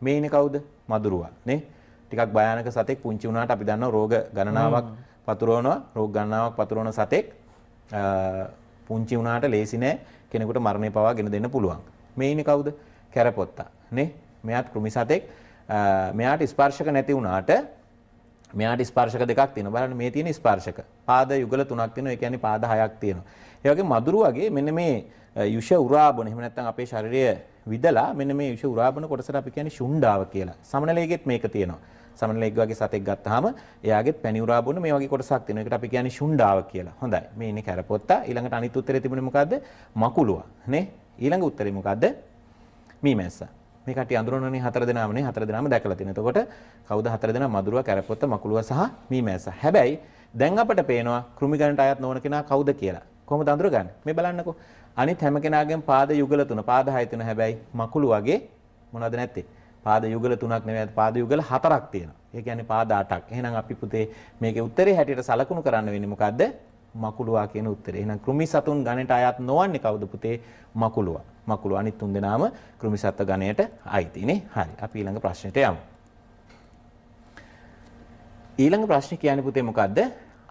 මේ ඉන්නේ කවුද? මදුරුවා. නේ? ටිකක් භයානක සතෙක් පුංචි වුණාට අපි දන්නවා රෝග ගණනාවක් පතුරවනවා. රෝග ගණනාවක් පතුරවන සතෙක් පුංචි වුණාට ලේසි නෑ කෙනෙකුට මරණය පවා ගෙන දෙන්න පුළුවන්. මේ ඉන්නේ කවුද? කැරපොත්තා. නේ? මෙයාත් කෘමි සතෙක්. මෙයාට ස්පර්ශක නැති වුණාට මෙයාට ස්පර්ශක දෙකක් තියෙනවා. බලන්න මේ තියෙන ස්පර්ශක. පාද යුගල තුනක් තියෙනවා. ඒ කියන්නේ පාද හයක් තියෙනවා. ඒ වගේ මදුරු වගේ මෙන්න මේ යුෂ උරාබන එහෙම නැත්නම් අපේ ශරීරය විදලා මෙන්න මේ යුෂ උරාබන කොටසට අපි කියන්නේ ශුණ්ඩාව කියලා. සමනලයේගෙත් මේක තියෙනවා. සමනලයේක වගේ සතෙක් ගත්තාම එයාගෙත් පැණි උරාබන මේ වගේ කොටසක් තියෙනවා. ඒකට අපි කියන්නේ ශුණ්ඩාව කියලා. හොඳයි. මේ ඉන්නේ කැරපොත්තා. ඊළඟට අනිත් උත්තරේ තිබුණේ මොකද්ද? මකුලුවා. නේ? ඊළඟ උත්තරේ මොකද්ද? මීමැස්සා. මේකට අඳුරනනේ හතර දෙනාමනේ හතර දෙනාම දැකලා තියෙන. එතකොට කවුද හතර දෙනා මදුරුව, කැරපොත්ත, මකුළුව සහ මීමැස්ස. හැබැයි දැන් අපට පේනවා කෘමි ගණන්ට අයත් නොවන කෙනා කවුද කියලා. කොහොමද අඳුරගන්නේ? මේ බලන්නකෝ. අනිත් හැම කෙනාගේම පාද යුගල තුන, පාද හය තුන හැබැයි මකුළු වගේ මොනවද නැත්තේ? පාද යුගල තුනක් නෙවෙයි පාද යුගල හතරක් තියෙනවා. ඒ කියන්නේ පාද 8ක්. එහෙනම් අපි පුතේ මේකේ උත්තරේ හැටියට සලකුණු කරන්න වෙන්නේ මොකද්ද? මකුළුවා කියන උත්තරේ. එහෙනම් කෘමි සතුන් ගණයට අයත් නොවන්නේ කවුද පුතේ? මකුළුවා. මකුළු අනිත් තුන් දෙනාම කෘමිසත්ත්ව ගණයට අයිතිනේ. හරි. අපි ඊළඟ ප්‍රශ්නෙට යමු. ඊළඟ ප්‍රශ්නේ කියන්නේ පුතේ මොකද්ද?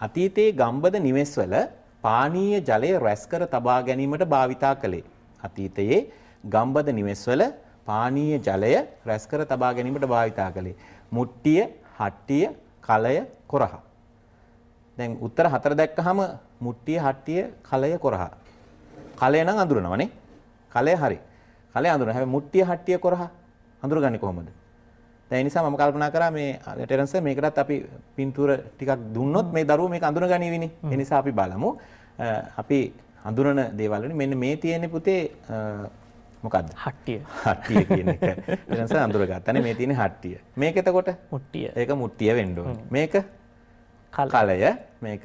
අතීතයේ ගම්බද නිවෙස්වල පානීය ජලය රැස් කර තබා ගැනීමට භාවිතා කළේ. අතීතයේ ගම්බද නිවෙස්වල පානීය ජලය රැස් කර තබා ගැනීමට භාවිතා කළේ. මුට්ටිය, හට්ටිය, කලය, කොරහ. දැන් උත්තර හතර දැක්කහම මුට්ටිය, හට්ටිය, කලය, කොරහ. කලය නම් අඳුරනවනේ. කලය හරි. කලය අඳුරන හැබැයි මුට්ටිය හට්ටිය කොරහ හඳුරගන්නේ කොහොමද? දැන් ඒ නිසා මම කල්පනා කරා මේ ටෙරන්ස් මේකටත් අපි පින්තූර ටිකක් දුන්නොත් මේ දරුවෝ මේක අඳුනගනීවිනේ. ඒ නිසා අපි බලමු. අපි අඳුරන දේවල් වලින් මෙන්න මේ තියෙන පුතේ මොකක්ද? හට්ටිය. හට්ටිය කියන එක. ටෙරන්ස් අඳුරගත්තානේ මේ තියෙන හට්ටිය. මේක එතකොට මුට්ටිය. ඒක මුට්ටිය වෙන්න ඕනේ. මේක කලය මේක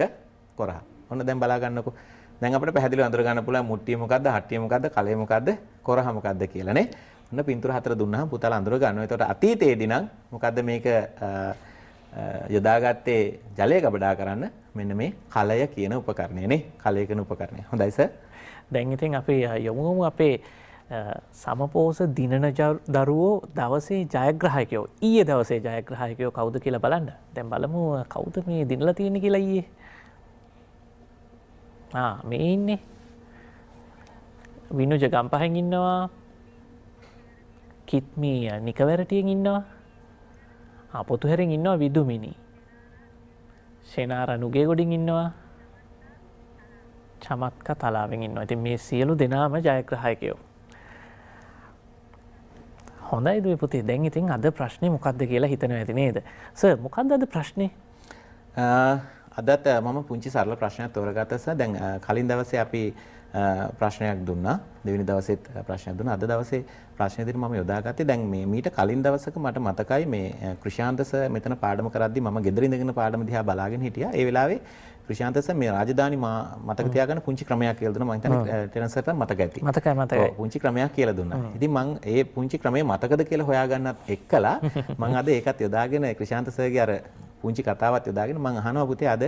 කොරහ. ඔන්න දැන් බලා ගන්නකෝ. දැන් අපිට පැහැදිලිව අඳුර ගන්න පුළුවන් මුට්ටිය මොකද්ද, හට්ටිය මොකද්ද, කලේ මොකද්ද, කොරහ මොකද්ද කියලා නේ. ඔන්න පින්තූර හතර දුන්නාම පුතාලා අඳුර ගන්නවා. එතකොට අතීතයේදී නම් මොකද්ද මේක යොදාගත්තේ ජලය ගබඩා කරන්න මෙන්න මේ කලය කියන උපකරණය නේ. කලය කියන උපකරණය. හොඳයි සර්. දැන් ඉතින් අපි යමුමු අපේ සමපෝස දිනන දරුවෝ දවසේ ජයග්‍රහයකයෝ ඊයේ දවසේ ජයග්‍රහයකයෝ කවුද කියලා බලන්න. දැන් බලමු කවුද මේ දිනලා තියෙන්නේ කියලා ඊයේ. මේ ඉන්නේ විනුජ ගම්පහෙන් ඉන්නවා කිත්මී නිකවැරටියෙන් ඉන්නවා අපොතුහැරෙන් ඉන්නවා විදුමිනි සෙනාර නුගේ ගොඩින් ඉන්නවා චමත්ක තලාවෙන් ඉන්න ඇති මේ සියලු දෙනාම ජයග්‍රහයකයෝ. හොඳයි දුව පුතේ දැන් ඉතින් අද ප්‍රශ්නය මොකක්ද කියලා හිතන ඇති නේද ස මොකක්ද අද ප්‍රශ්නය අදත් මම පුංචි සරල ප්‍රශ්නයක් තෝරගත්තස දැන් කලින් දවසේ අපි ප්‍රශ්නයක් දුන්නා දෙවිනි දවසෙත් ප්‍රශ්නයක් දුන්නා අද දවසේ ප්‍රශ්නේ දිර මම යොදාගත්තේ දැන් මේ මීට කලින් දවසක මට මතකයි මේ ක්‍රිෂාන්තස මෙතන පාඩම කරද්දි මම ගෙදර ඉඳගෙන පාඩම දිහා බලාගෙන හිටියා ඒ වෙලාවේ ක්‍රිෂාන්තස මේ රාජධානි මා මතක තියාගන්න පුංචි ක්‍රමයක් කියලා දුන්නා මම හිතන්නේ ටෙනසර්ට මතක ඇති මතකයි මතකයි පුංචි ක්‍රමයක් කියලා දුන්නා ඉතින් මම ඒ පුංචි ක්‍රමය මතකද කියලා හොයාගන්නත් එක්කලා මම අද ඒකත් යොදාගෙන ක්‍රිෂාන්ත සර්ගේ අර පුංචි කතාවක් යොදාගෙන මම අහනවා පුතේ අද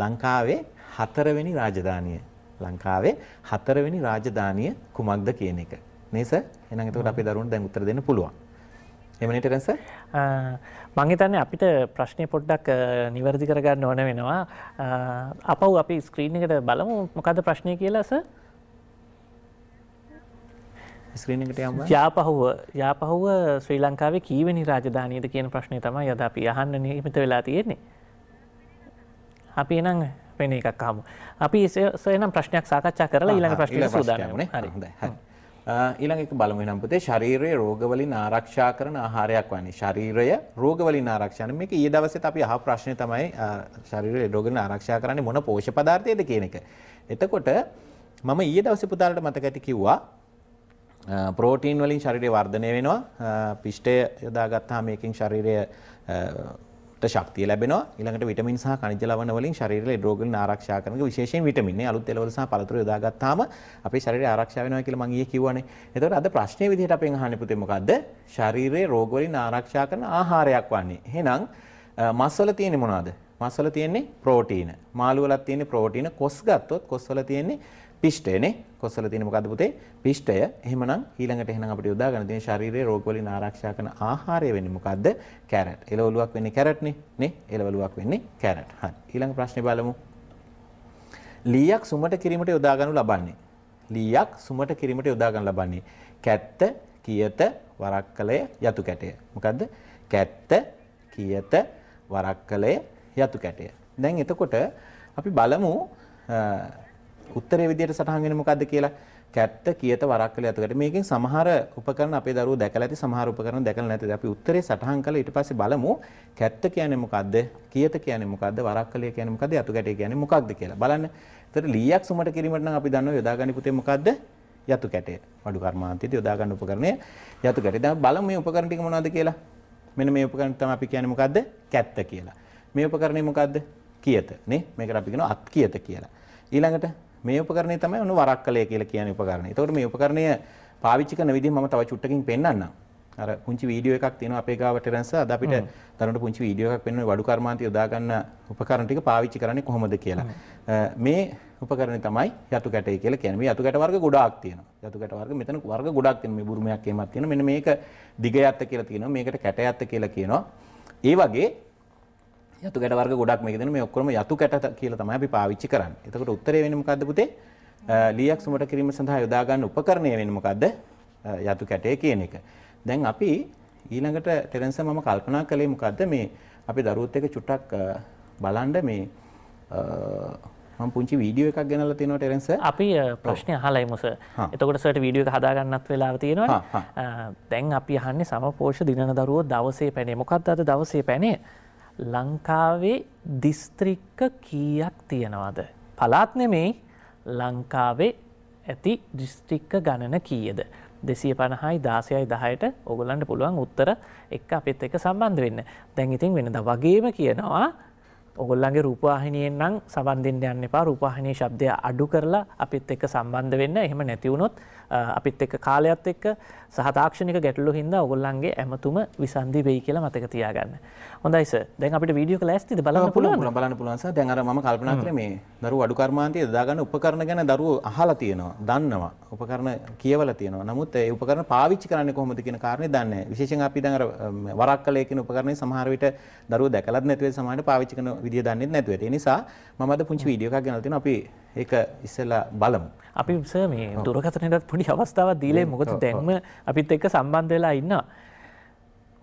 ලංකාවේ හතරවෙනි රාජධානිය ලංකාවේ හතරවෙනි රාජධානිය කුමක්ද කියන එක. නේස? එහෙනම් එතකොට අපේ දරුවන්ට දැන් උත්තර දෙන්න පුළුවන්. එහෙම නේද රන්ස? මං හිතන්නේ අපිට ප්‍රශ්නේ පොඩ්ඩක් නිවැරදි කරගන්න ඕන වෙනවා. අපව අපි ස්ක්‍රීන් එකට බලමු මොකද්ද ප්‍රශ්නේ කියලා සර්? ස්ක්‍රීනකට යම යාපහුව යාපහුව ශ්‍රී ලංකාවේ කීවනි රාජධානීද කියන ප්‍රශ්නය තමයි යද අපි අහන්න නිහිමිත වෙලා තියෙන්නේ. අපි එනම් වෙන එකක් හමු. අපි එනම් ප්‍රශ්නයක් සාකච්ඡා කරලා ඊළඟ ප්‍රශ්නය සූදානම්නේ. හරි හොඳයි. හරි. ඊළඟ එක බලමු නම් පුතේ ශරීරය රෝගවලින් ආරක්ෂා කරන ආහාරයක් වන්නේ ශරීරය රෝගවලින් ආරක්ෂා මේක ඊයේ දවසේත් අපි අහ ප්‍රශ්නේ තමයි ශරීරය රෝගවලින් ආරක්ෂා කරන්නේ මොන පෝෂ්‍ය පදාර්ථයේද කියන එක. එතකොට මම ඊයේ දවසේ පුතාලට මතක ඇති කිව්වා ප්‍රෝටීන් වලින් ශරීරය වර්ධනය වෙනවා පිෂ්ටය යොදාගත්තා මේකින් ශරීරයට ශක්තිය ලැබෙනවා ඊළඟට විටමින් සහ ඛනිජ ලවණ වලින් ශරීරයේ රෝගවලින් ආරක්ෂා කරන එක විශේෂයෙන් විටමින් නේ අලුත් එළවලු සහ පළතුරු යොදාගත්තාම අපේ ශරීරය ආරක්ෂා වෙනවා කියලා මම ඊයේ කිව්වනේ. එතකොට අද ප්‍රශ්නේ විදිහට අපෙන් අහන්නේ පුතේ මොකද්ද? ශරීරයේ රෝගවලින් ආරක්ෂා කරන ආහාරයක් වන්නේ. එහෙනම් මස් වල තියෙන්නේ මොනවද? මස් වල තියෙන්නේ ප්‍රෝටීන. මාළු වලත් තියෙන්නේ ප්‍රෝටීන. කොස් ගත්තොත් කොස් වල තියෙන්නේ පිෂ්ඨයනේ. කොස්සල තියෙන මොකද්ද පුතේ? පිෂ්ඨය. එහෙමනම් ඊළඟට එහෙනම් අපිට යොදා ගන්න තියෙන ශාරීරියේ රෝග වලින් ආරක්ෂා කරන ආහාරය වෙන්නේ මොකද්ද? කැරට්. එළවලුවක් වෙන්නේ කැරට්නේ. නේ? එළවලුවක් වෙන්නේ කැරට්. හරි. ඊළඟ ප්‍රශ්නේ බලමු. ලීයක් සුමට කිරීමට යොදා ගන්නු ලබන්නේ. ලීයක් සුමට කිරීමට යොදා ගන්න ලබන්නේ. කැත්ත, කියත, වරක්කලය, යතු කැටය. මොකද්ද? කැත්ත, කියත, වරක්කලය, යතු කැටය. දැන් එතකොට අපි බලමු උත්තරේ විදියට සටහන් වෙන්නේ මොකද්ද කියලා කැත්ත කියත වරක් කළේ අතකට. මේකෙන් සමහර උපකරණ අපේ දරුවෝ දැකලා ඇති සමහර උපකරණ දැකලා නැතිද? අපි උත්තරේ සටහන් කළා ඊට පස්සේ බලමු කැත්ත කියන්නේ මොකද්ද? කියත කියන්නේ මොකද්ද? වරක් කළේ කියන්නේ මොකද්ද? යතුකැටේ කියන්නේ මොකක්ද කියලා. බලන්න. ඒතර ලීයක් සුමට කිරීමට නම් අපි දන්නවා යොදාගනි පුතේ මොකද්ද? යතු කැටේ. වඩු කර්මාන්තයේදී යොදා ගන්න උපකරණය යතු කැටේ. දැන් බලමු මේ උපකරණ ටික මොනවද කියලා. මෙන්න මේ උපකරණ තමයි අපි කියන්නේ මොකද්ද? කැත්ත කියලා. මේ උපකරණය මොකද්ද? කියත නේ මේකට අපි කියනවා අත් කියත කියලා. ඊළඟට මේ උපකරණය තමයි ඔන්න වරක්කලය කියලා කියන උපකරණය. ඒතකොට මේ උපකරණය පාවිච්චි කරන විදිහ මම තව චුට්ටකින් පෙන්වන්නම්. අර පුංචි වීඩියෝ එකක් තියෙනවා අපේ ගාව ටෙරන්ස් අද අපිට දරුවන්ට පුංචි වීඩියෝ එකක් පෙන්වන්නේ වඩු කර්මාන්තය යොදා ගන්න උපකරණ ටික පාවිච්චි කරන්නේ කොහොමද කියලා. මේ උපකරණය තමයි යතු කැටය කියලා කියන්නේ. මේ යතු කැට වර්ග ගොඩාක් තියෙනවා. යතු කැට වර්ග මෙතන වර්ග ගොඩාක් තියෙනවා. මේ බුරුමයක් එහෙමත් තියෙනවා. මෙන්න මේක දිග යත්ත කියලා තියෙනවා. මේකට කැට යත්ත කියලා කියනවා. ඒ වගේ යතු ගැට වර්ග ගොඩක් මේක දෙන මේ ඔක්කොම යතු කැට කියලා තමයි අපි පාවිච්චි කරන්නේ. එතකොට උත්තරේ වෙන්නේ මොකද්ද පුතේ? ලීයක් සුමට කිරීම සඳහා යොදා ගන්න උපකරණය වෙන්නේ මොකද්ද? යතු කැටේ කියන එක. දැන් අපි ඊළඟට ටෙරන්ස් මම කල්පනා කළේ මොකද්ද මේ අපි දරුවොත් එක චුට්ටක් බලන්න මේ මම පුංචි වීඩියෝ එකක් ගෙනල්ලා තිනවා ටෙරන්ස් අපි ප්‍රශ්න අහලා ඉමුස. එතකොට සර්ට වීඩියෝ එක හදා ගන්නත් වෙලාව තියෙනවනේ. දැන් අපි අහන්නේ සමපෝෂ දිනන දරුවෝ දවසේ පැනේ. මොකක්ද අද දවසේ පැනේ? ලංකාවේ දිස්ත්‍රික්ක කීයක් තියෙනවද. පලාත් නෙමෙයි ලංකාවේ ඇති දිස්ත්‍රික්ක ගණන කීයද. දෙසිය පණහායි දාසයයි දහයට ඔගොලන්ට පුළුවන් උත්තර එක් අපිත් එක සම්බන්ධ වෙන්න දැන් ඉතින් වෙනද වගේම කියනවා ඔගොල්ලන්ගේ රූපවාහිනියෙන් නම් සබන් දෙන්න යන්න එපා රූපවාහිනී ශබ්දය අඩු කරලා අපිත් එක්ක සම්බන්ධ වෙන්න එහෙම නැති වුණොත් අපිත් එක්ක කාලයත් එක්ක සහ තාක්ෂණික ගැටලු හින්දා ඔගොල්ලන්ගේ ඇමතුම විසන්ධි වෙයි කියලා මතක තියාගන්න. හොඳයි සර්. දැන් අපිට වීඩියෝ එක ලෑස්තිද බලන්න පුළුවන්. බලන්න පුළුවන් සර්. දැන් අර මම කල්පනා කරේ මේ දරුවෝ අඩු කර්මාන්තය දාගන්න උපකරණ ගැන දරුවෝ අහලා තියෙනවා, දන්නවා. උපකරණ කියවලා තියෙනවා. නමුත් ඒ උපකරණ පාවිච්චි කරන්නේ කොහොමද කියන කාරණේ දන්නේ නැහැ. විශේෂයෙන් අපි දැන් අර වරක් කලේ කියන උපකරණේ සමහර විට දරුවෝ දැකලත් නැති වෙයි සමහරවිට පාවිච්චි කරන විදිය දන්නේ නැතුව. ඒ නිසා මම අද පුංචි වීඩියෝ එකක් ගෙනල්ලා තිනවා අපි ඒක ඉස්සෙල්ලා බලමු. අපි සර් මේ දුරකථනයටත් පොඩි අවස්ථාවක් දීලා මොකද දැන්ම අපිත් එක්ක සම්බන්ධ වෙලා ඉන්නවා.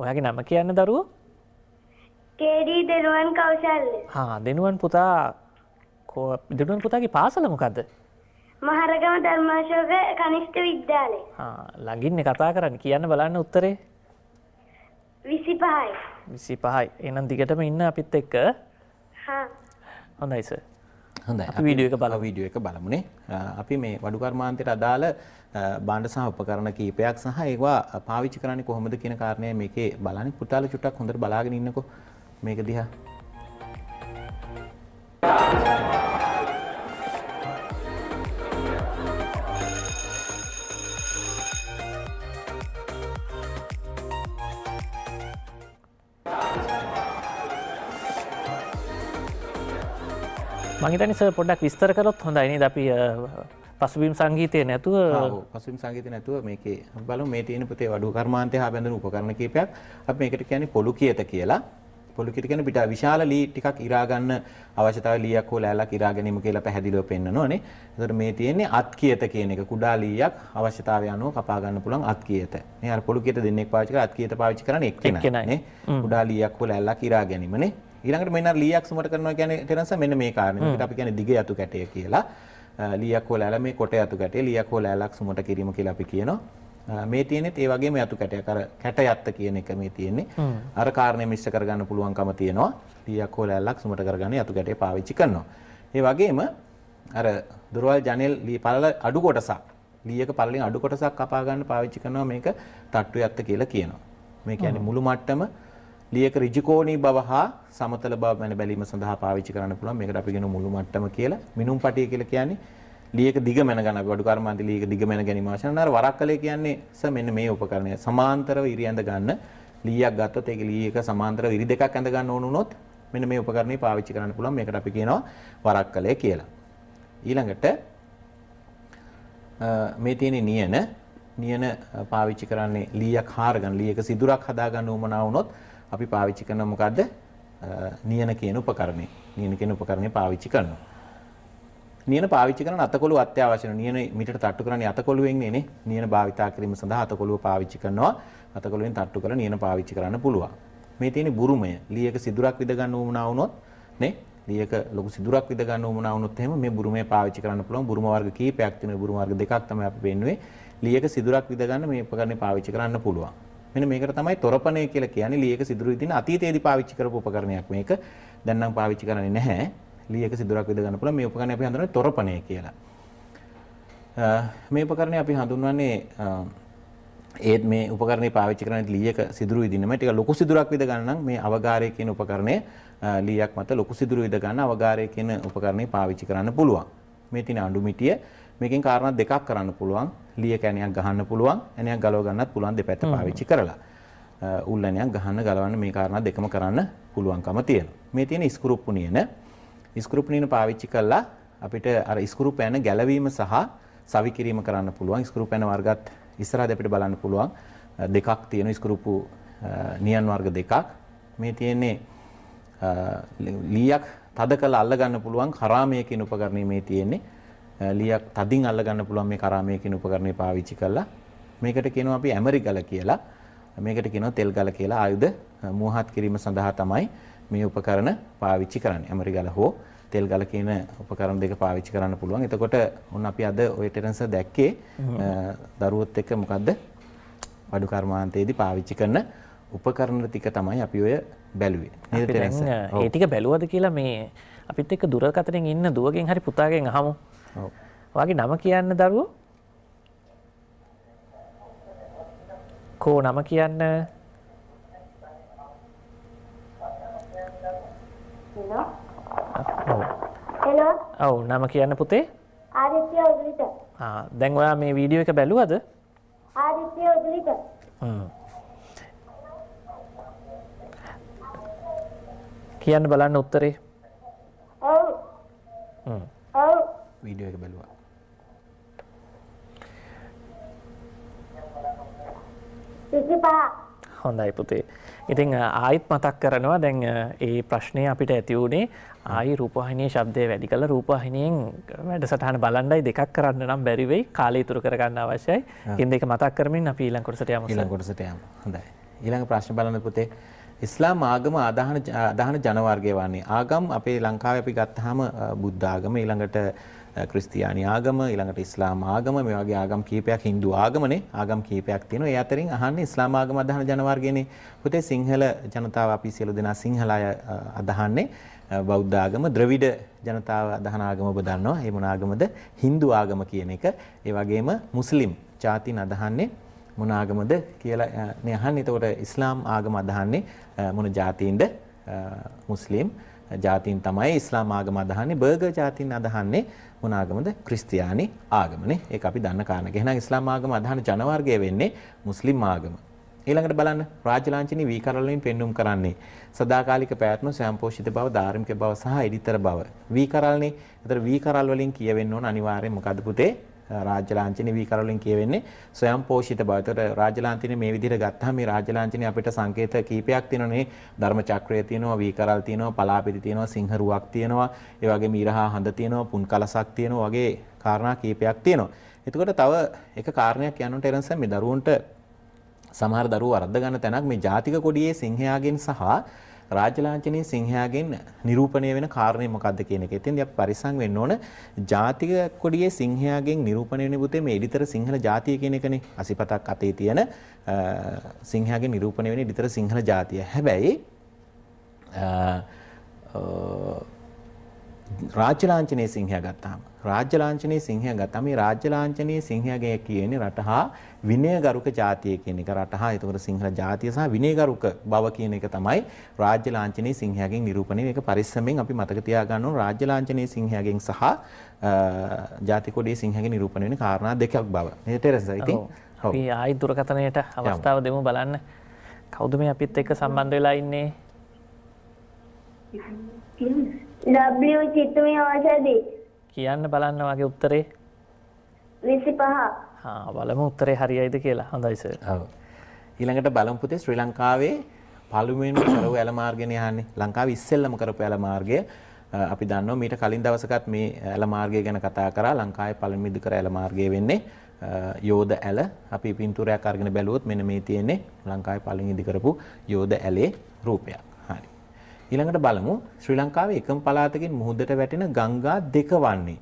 ඔයාගේ නම කියන්න දරුවෝ? කේඩී දෙනුවන් කෞශල්‍ය. හා දෙනුවන් පුතා දෙනුවන් පුතාගේ පාසල මොකද්ද? මහරගම ධර්මාශෝක කනිෂ්ඨ විද්‍යාලය. හා ළඟින්නේ කතා කරන්න කියන්න බලන්න උත්තරේ. විසි පහයි. විසි පහයි එනම් දිගටම ඉන්න අපිත් එක්ක හොඳයි සර්. හොඳයි වීඩියෝ එක බල වීඩියෝ එක බලමුනේ අපි මේ වඩු කර්මාන්තයට අදාළ බාණ්ඩ සහ උපකරණ කීපයක් සහ ඒවා පාවිච්චි කරන්නේ කොහොමද කියන කාරණය මේකේ බලන්නේ පුතාල චුට්ටක් හොඳට බලාගෙන ඉන්නකෝ මේක දිහා මහිතනි සර් පොඩ්ඩක් විස්තර කරොත් හොඳයිනි අපි පසුබිම් සංගීතය නැතුව පසුම් සංගීත නැතුව මේක බල මේ තියෙන පුතේ වඩු කර්මාන්තය හා බැඳන උපකරණ කීපයක් අප මේකට කියන්නේ පොළු කියත කියලා පොළුකිට කියන පිට විශාල ලී ටිකක් ඉරාගන්න අවශ්‍යතාව ලීයක් හෝ ලෑල්ලක් ඉරා ගැනීම කියලා පැහැදිලිව පෙන්නනෝනේ. එතකොට මේ තියෙන්නේ අත් කියත කියන එක කුඩා ලීයක් අවශ්‍යතාවය අනුව කපා ගන්න පුළුවන් අත් කියත. මේ අර පොළුකිට දෙන්නෙක් පාවිච්චි කරලා අත් කියත පාවිච්චි කරන්නේ එක්කෙනා නේ. කුඩා ලීයක් හෝ ලෑල්ලක් ඉරා ගැනීමනේ. ඊළඟට මෙන්න ලීයක් සුමට කරනවා කියන්නේ ටෙරන්ස් මෙන්න මේ කාරණේ. මේකට අපි කියන්නේ දිග යතු කැටය කියලා. ලීයක් හෝ ලෑල මේ කොට යතු කැටේ ලීයක් හෝ ලෑලක් සුමට කිරීම කියලා අපි කියනවා. මේ තියෙනෙත් ඒ වගේම යතු කැටයක් අර කැටයත්ත කියන එක මේ තියෙන්නේ. අර කාරණේ මිශ්‍ර කරගන්න පුළුවන්කම තියෙනවා. ලීයක් හෝ ලෑල්ලක් සුමට කරගන්න යතු කැටේ පාවිච්චි කරනවා. ඒ වගේම අර දුරවල් ජනෙල් ලී පළල අඩු කොටසක් ලීයක පළලින් අඩු කොටසක් කපා ගන්න පාවිච්චි කරනවා මේක තට්ටු යත්ත කියලා කියනවා. මේ කියන්නේ මුළු මට්ටම ලියක ඍජුකෝණී බව හා සමතල බව වෙන බැලීම සඳහා පාවිච්චි කරන්න පුළුවන්. මේකට අපි කියන මුළු මට්ටම කියලා. මිනුම් පටිය කියලා කියන්නේ ලියක දිගමන ගන්න අපි වඩු කර්මාන්තේ ලියක දිගමන ගැනීම අවශ්‍ය නැහැ. අර වරක්කලේ කියන්නේ ස මෙන්න මේ උපකරණය. සමාන්තරව ඉරියඳ ගන්න ලියක් ගත්තොත් ඒක ලියක සමාන්තරව ඉරි දෙකක් ඇඳ ගන්න ඕන වුණොත් මෙන්න මේ උපකරණය පාවිච්චි කරන්න පුළුවන්. මේකට අපි කියනවා වරක්කලේ කියලා. ඊළඟට මේ තියෙන නියන නියන පාවිච්චි කරන්නේ ලියක් හාර ගන්න ලියක සිදුරක් හදා ගන්න උවමනා වුණොත් අපි පාවිච්චි කරන මොකද්ද? නියන කියන උපකරණය. නියන කියන උපකරණය පාවිච්චි කරනවා. නියන පාවිච්චි කරන අතකොළු අත්‍යවශ්‍ය වෙනවා. නියන මීටර තට්ටු කරන්නේ අතකොළුවෙන් නේ. නියන භාවිතා කිරීම සඳහා අතකොළුව පාවිච්චි කරනවා. අතකොළුවෙන් තට්ටු කරලා නියන පාවිච්චි කරන්න පුළුවන්. මේ තියෙන බුරුමය. ලීයක සිදුරක් විද ගන්න උවමනා වුණොත් නේ ලියක ලොකු සිදුරක් විද ගන්න උවමනා වුණොත් එහෙම මේ බුරුමය පාවිච්චි කරන්න පුළුවන්. බුරුම වර්ග කීපයක් තියෙනවා. බුරුම වර්ග දෙකක් තමයි අපි පෙන්වුවේ. ලියක සිදුරක් විද ගන්න මේ උපකරණය පාවිච්චි කරන්න පුළුවන්. මෙන්න මේකට තමයි තොරපණය කියලා කියන්නේ ලී එක සිදුරු විදින අතීතයේදී පාවිච්චි කරපු උපකරණයක් මේක. දැන් නම් පාවිච්චි කරන්නේ නැහැ. ලී එක සිදුරක් විද ගන්න පුළුවන් මේ උපකරණය අපි හඳුන්වන්නේ තොරපණය කියලා. මේ උපකරණය අපි හඳුන්වන්නේ ඒත් මේ උපකරණය පාවිච්චි කරන ලී එක සිදුරු විදිනම ටික ලොකු සිදුරක් විද ගන්න නම් මේ අවගාරය කියන උපකරණය ලීයක් මත ලොකු සිදුරු විද ගන්න අවගාරය කියන උපකරණය පාවිච්චි කරන්න පුළුවන්. මේ තියෙන අඳු මිටිය මේකෙන් කාරණා දෙකක් කරන්න පුළුවන්. ලිය කැණයක් ගහන්න පුළුවන්. ඇණයක් ගලව ගන්නත් පුළුවන් දෙපැත්ත පාවිච්චි කරලා. උල් ඇණයක් ගහන්න ගලවන්න මේ කාරණා දෙකම කරන්න පුළුවන්කම තියෙනවා. මේ තියෙන ස්ක්‍රූප් නියන. ස්ක්‍රූප් නියන පාවිච්චි කළා අපිට අර ස්ක්‍රූප් ඇන ගැලවීම සහ සවි කිරීම කරන්න පුළුවන්. ස්ක්‍රූප් ඇන වර්ගත් ඉස්සරහද අපිට බලන්න පුළුවන්. දෙකක් තියෙන ස්ක්‍රූපු නියන් වර්ග දෙකක්. මේ තියෙන්නේ ලීයක් තද කළ අල්ලගන්න පුළුවන් කරාමයකින් උපකරණය මේ තියෙන්නේ ලියක් තදින් අල්ලගන්න පුළුවන් මේ කරාමය කියන උපකරණය පාවිච්චි කරලා මේකට කියනවා අපි ඇමරි ගල කියලා. මේකට කියනවා තෙල් ගල කියලා ආයුධ මෝහත් කිරීම සඳහා තමයි මේ උපකරණ පාවිච්චි කරන්නේ. ඇමරි ගල හෝ තෙල් ගල කියන උපකරණ දෙක පාවිච්චි කරන්න පුළුවන්. එතකොට ඔන්න අපි අද ඔය ටෙරන්ස දැක්කේ දරුවොත් එක්ක මොකද්ද? වඩු කර්මාන්තයේදී පාවිච්චි කරන උපකරණ ටික තමයි අපි ඔය බැලුවේ. නේද ටෙරන්ස? ඒ ටික බැලුවද කියලා මේ අපිත් එක්ක දුරකටෙන් ඉන්න දුවගෙන් හරි පුතාගෙන් අහමු. ඔයාගේ නම කියන්න දරුවෝ කෝ නම කියන්න ඔව් නම කියන්න පුතේ ආදිත්‍ය උගලිත. ආ දැන් ඔයා මේ වීඩියෝ එක බැලුවද? ආදිත්‍ය උගලිත. හ්ම්. කියන්න බලන්න උත්තරේ. ඔව්. හ්ම්. වීඩියෝ එක බැලුවා. හොඳයි පුතේ. ඉතින් ආයෙත් මතක් කරනවා දැන් ඒ ප්‍රශ්නේ අපිට ඇති වුණේ ආයි රූපවාහිනියේ ශබ්දය වැඩි කළා රූපවාහිනියෙන් වැඩසටහන බලන්නයි දෙකක් කරන්න නම් බැරි වෙයි කාලය ඉතුරු කරගන්න අවශ්‍යයි. ඉතින් දෙක මතක් කරමින් අපි ඊළඟ කොටසට යමු. ඊළඟ කොටසට යමු. හොඳයි. ඊළඟ ප්‍රශ්න බලන්න පුතේ. ඉස්ලාම් ආගම අදහන අදහන ජනවර්ගය වන්නේ ආගම් අපේ ලංකාවේ අපි ගත්තාම බුද්ධ ආගම ඊළඟට ක්‍රිස්තියානි ආගම ඊළඟට ඉස්ලාම් ආගම මේ වගේ ආගම් කීපයක් Hindu ආගමනේ ආගම් කීපයක් තියෙනවා. ඒ අතරින් අහන්නේ ඉස්ලාම් ආගම අදහන ජනවර්ගයනේ. පුතේ සිංහල ජනතාව අපි සියලු දෙනා සිංහල අය අදහන්නේ බෞද්ධ ආගම ද්‍රවිඩ ජනතාව අදහන ආගම ඔබ දන්නවා. ඒ මොන ආගමද? Hindu ආගම කියන එක. ඒ වගේම මුස්ලිම් ජාතින් අදහන්නේ මොන ආගමද කියලා නේ අහන්නේ. එතකොට ඉස්ලාම් ආගම අදහන්නේ මොන ජාතීන්ද? මුස්ලිම් ජාතීන් තමයි ඉස්ලාම් ආගම අදහන්නේ. බර්ගර් ජාතීන් අදහන්නේ මොන ආගමද? ක්‍රිස්තියානි ආගමනේ. ඒක අපි දන්න කාරණා. එහෙනම් ඉස්ලාම් ආගම අදහන ජනවර්ගය වෙන්නේ මුස්ලිම් ආගම. ඊළඟට බලන්න රාජලාංඡනී වීකරවලින් පෙන්눔 කරන්නේ සදාකාලික පැවැත්ම සම්පෝෂිත බව, ධාර්මික බව සහ එඩිතර බව. වීකරල්නේ. ඒතර වීකරල් වලින් කියවෙන්න ඕන අනිවාර්යෙන් මොකද්ද පුතේ? රාජ්‍යලාංඡනය වීකරවලින් කියවෙන්නේ ස්වයංපෝෂිත බව. ඒතකොට රාජ්‍යලාංඡනය මේ විදිහට ගත්තාම මේ රාජ්‍යලාංඡනය අපිට සංකේත කීපයක් තියෙනනේ. ධර්ම චක්‍රය තියෙනවා, වීකරල් තියෙනවා, පලාපිති තියෙනවා, සිංහරුවක් තියෙනවා, ඒ වගේම ඊරහා හඳ තියෙනවා, පුන් කලසක් තියෙනවා වගේ කාරණා කීපයක් තියෙනවා. එතකොට තව එක කාරණයක් යනකොට එරන්ස මේ දරුවන්ට සමහර දරුවෝ අරද්ද ගන්න තැනක් මේ ජාතික කොඩියේ සිංහයාගෙන් සහ රාජ්‍යලාංඡනයේ සිංහයාගෙන් නිරූපණය වෙන කාරණේ මොකක්ද කියන එක. ඉතින් අපි පරිස්සම් වෙන්න ඕන ජාතික කොඩියේ සිංහයාගෙන් නිරූපණය වෙන පුතේ මේ ඉදිතර සිංහල ජාතිය කියන එකනේ. 85ක් අතේ තියෙන සිංහයාගෙන් නිරූපණය වෙන ඉදිතර සිංහල ජාතිය. හැබැයි රාජ්‍ය ලාංඡනයේ සිංහයා ගත්තාම රාජ්‍ය ලාංඡනයේ සිංහයා ගත්තාම මේ රාජ්‍ය ලාංඡනයේ සිංහයාගේ කියන්නේ රටහා විනයගරුක ජාතිය කියන එක රටහා ඒතකොට සිංහල ජාතිය සහ විනයගරුක බව කියන එක තමයි රාජ්‍ය ලාංඡනයේ සිංහයාගෙන් නිරූපණය මේක පරිස්සමෙන් අපි මතක තියාගන්න ඕන රාජ්‍ය ලාංඡනයේ සිංහයාගෙන් සහ ජාතික කොඩියේ සිංහයාගෙන් නිරූපණය වෙන කාරණා දෙකක් බව මේ ටෙරස් ඉතින් අපි ආයි දුරකථනයට අවස්ථාව දෙමු බලන්න කවුද මේ අපිත් එක්ක සම්බන්ධ වෙලා ඉන්නේ W චිතුමි අවසදී කියන්න බලන්න වගේ උත්තරේ විසි පහ බලම උත්තරේ හරියයිද කියලා හොඳයිස ඊළඟට බලම්පුතේ ශ්‍රී ලංකාවේ පළුවෙන් කරව ඇලමාර්ගෙන යන්නේ ලංකාව ඉස්සෙල්ලම කරපු ඇලමාර්ගය අපි දන්නවා මීට කලින් දවසකත් මේ ඇලමාර්ගය ගැන කතා කරා ලංකාවේ පළමුදු කර ඇලමාර්ගය වෙන්නේ යෝධ ඇල අපි පින්තූරයක් අරගෙන බැලුවොත් මෙන්න මේ තියෙන්නේ ලංකාවේ පළවෙනි ඉදි කරපු යෝධ ඇලේ රූපයක්. ඊළඟට බලමු ශ්‍රී ලංකාවේ එකම පළාතකින් මුහුදට වැටෙන ගංගා දෙක වන්නේ.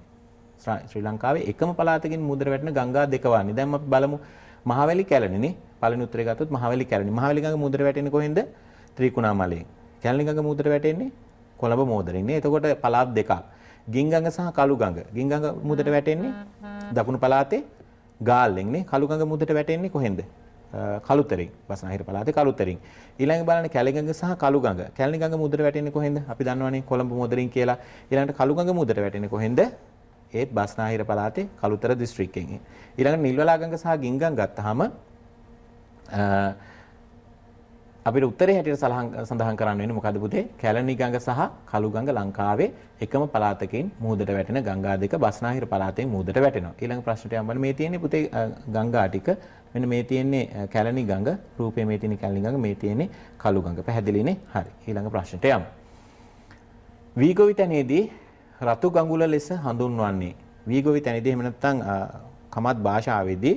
ශ්‍රී ලංකාවේ එකම පළාතකින් මුහුදට වැටෙන ගංගා දෙක වන්නේ. දැන් අපි බලමු මහවැලි කැලණිනේ. පළවෙනි උත්තරේ ගත්තොත් මහවැලි කැලණි. මහවැලි ගඟ මුහුදට වැටෙන්නේ කොහෙන්ද? ත්‍රිකුණාමලයෙන්. කැලණි ගඟ මුහුදට වැටෙන්නේ කොළඹ මෝදරින්නේ. එතකොට පළාත් දෙකක්. ගින්ගඟ සහ කළු ගඟ. ගින්ගඟ මුහුදට වැටෙන්නේ දකුණු පළාතේ ගාල්ලෙන් නේ. කළු ගඟ මුහුදට වැටෙන්නේ කොහෙන්ද? කළුතරින් බස්නාහිර පළාතේ කළුතරින් ඊළඟ බලන්න කැලගඟ සහ කළුගඟ කැලණිගඟ මුද්දට වැටෙන්නේ කොහෙන්ද අපි දන්නවනේ කොළඹ මුද්දරින් කියලා ඊළඟට කළුගඟ මුද්දට වැටෙන්නේ කොහෙන්ද ඒත් බස්නාහිර පළාතේ කළුතර දිස්ත්‍රික්කයෙන් ඊළඟට නිල්වලාගඟ සහ ගින්ගඟ ගත්තාම අපිට උත්තරේ හැටියට සඳහන් කරන්න වෙන්නේ මොකද පුතේ කැලණි ගඟ සහ කළු ගඟ ලංකාවේ එකම පළාතකින් මුහුදට වැටෙන ගංගා දෙක බස්නාහිර පළාතේ මුහුදට වැටෙනවා ඊළඟ ප්‍රශ්නට යන්න මේ තියෙන්නේ පුතේ ගංගා ටික මෙන්න මේ තියෙන්නේ කැලණි ගඟ රූපේ මේ තියෙන කැලණි ගඟ මේ තියෙන්නේ කළු ගඟ පැහැදිලිනේ හරි ඊළඟ ප්‍රශ්නට යමු වීගොවිතැනේදී රතු ගඟුල ලෙස හඳුන්වන්නේ වීගොවිතැනේදී එහෙම නැත්නම් කමත් භාෂාවේදී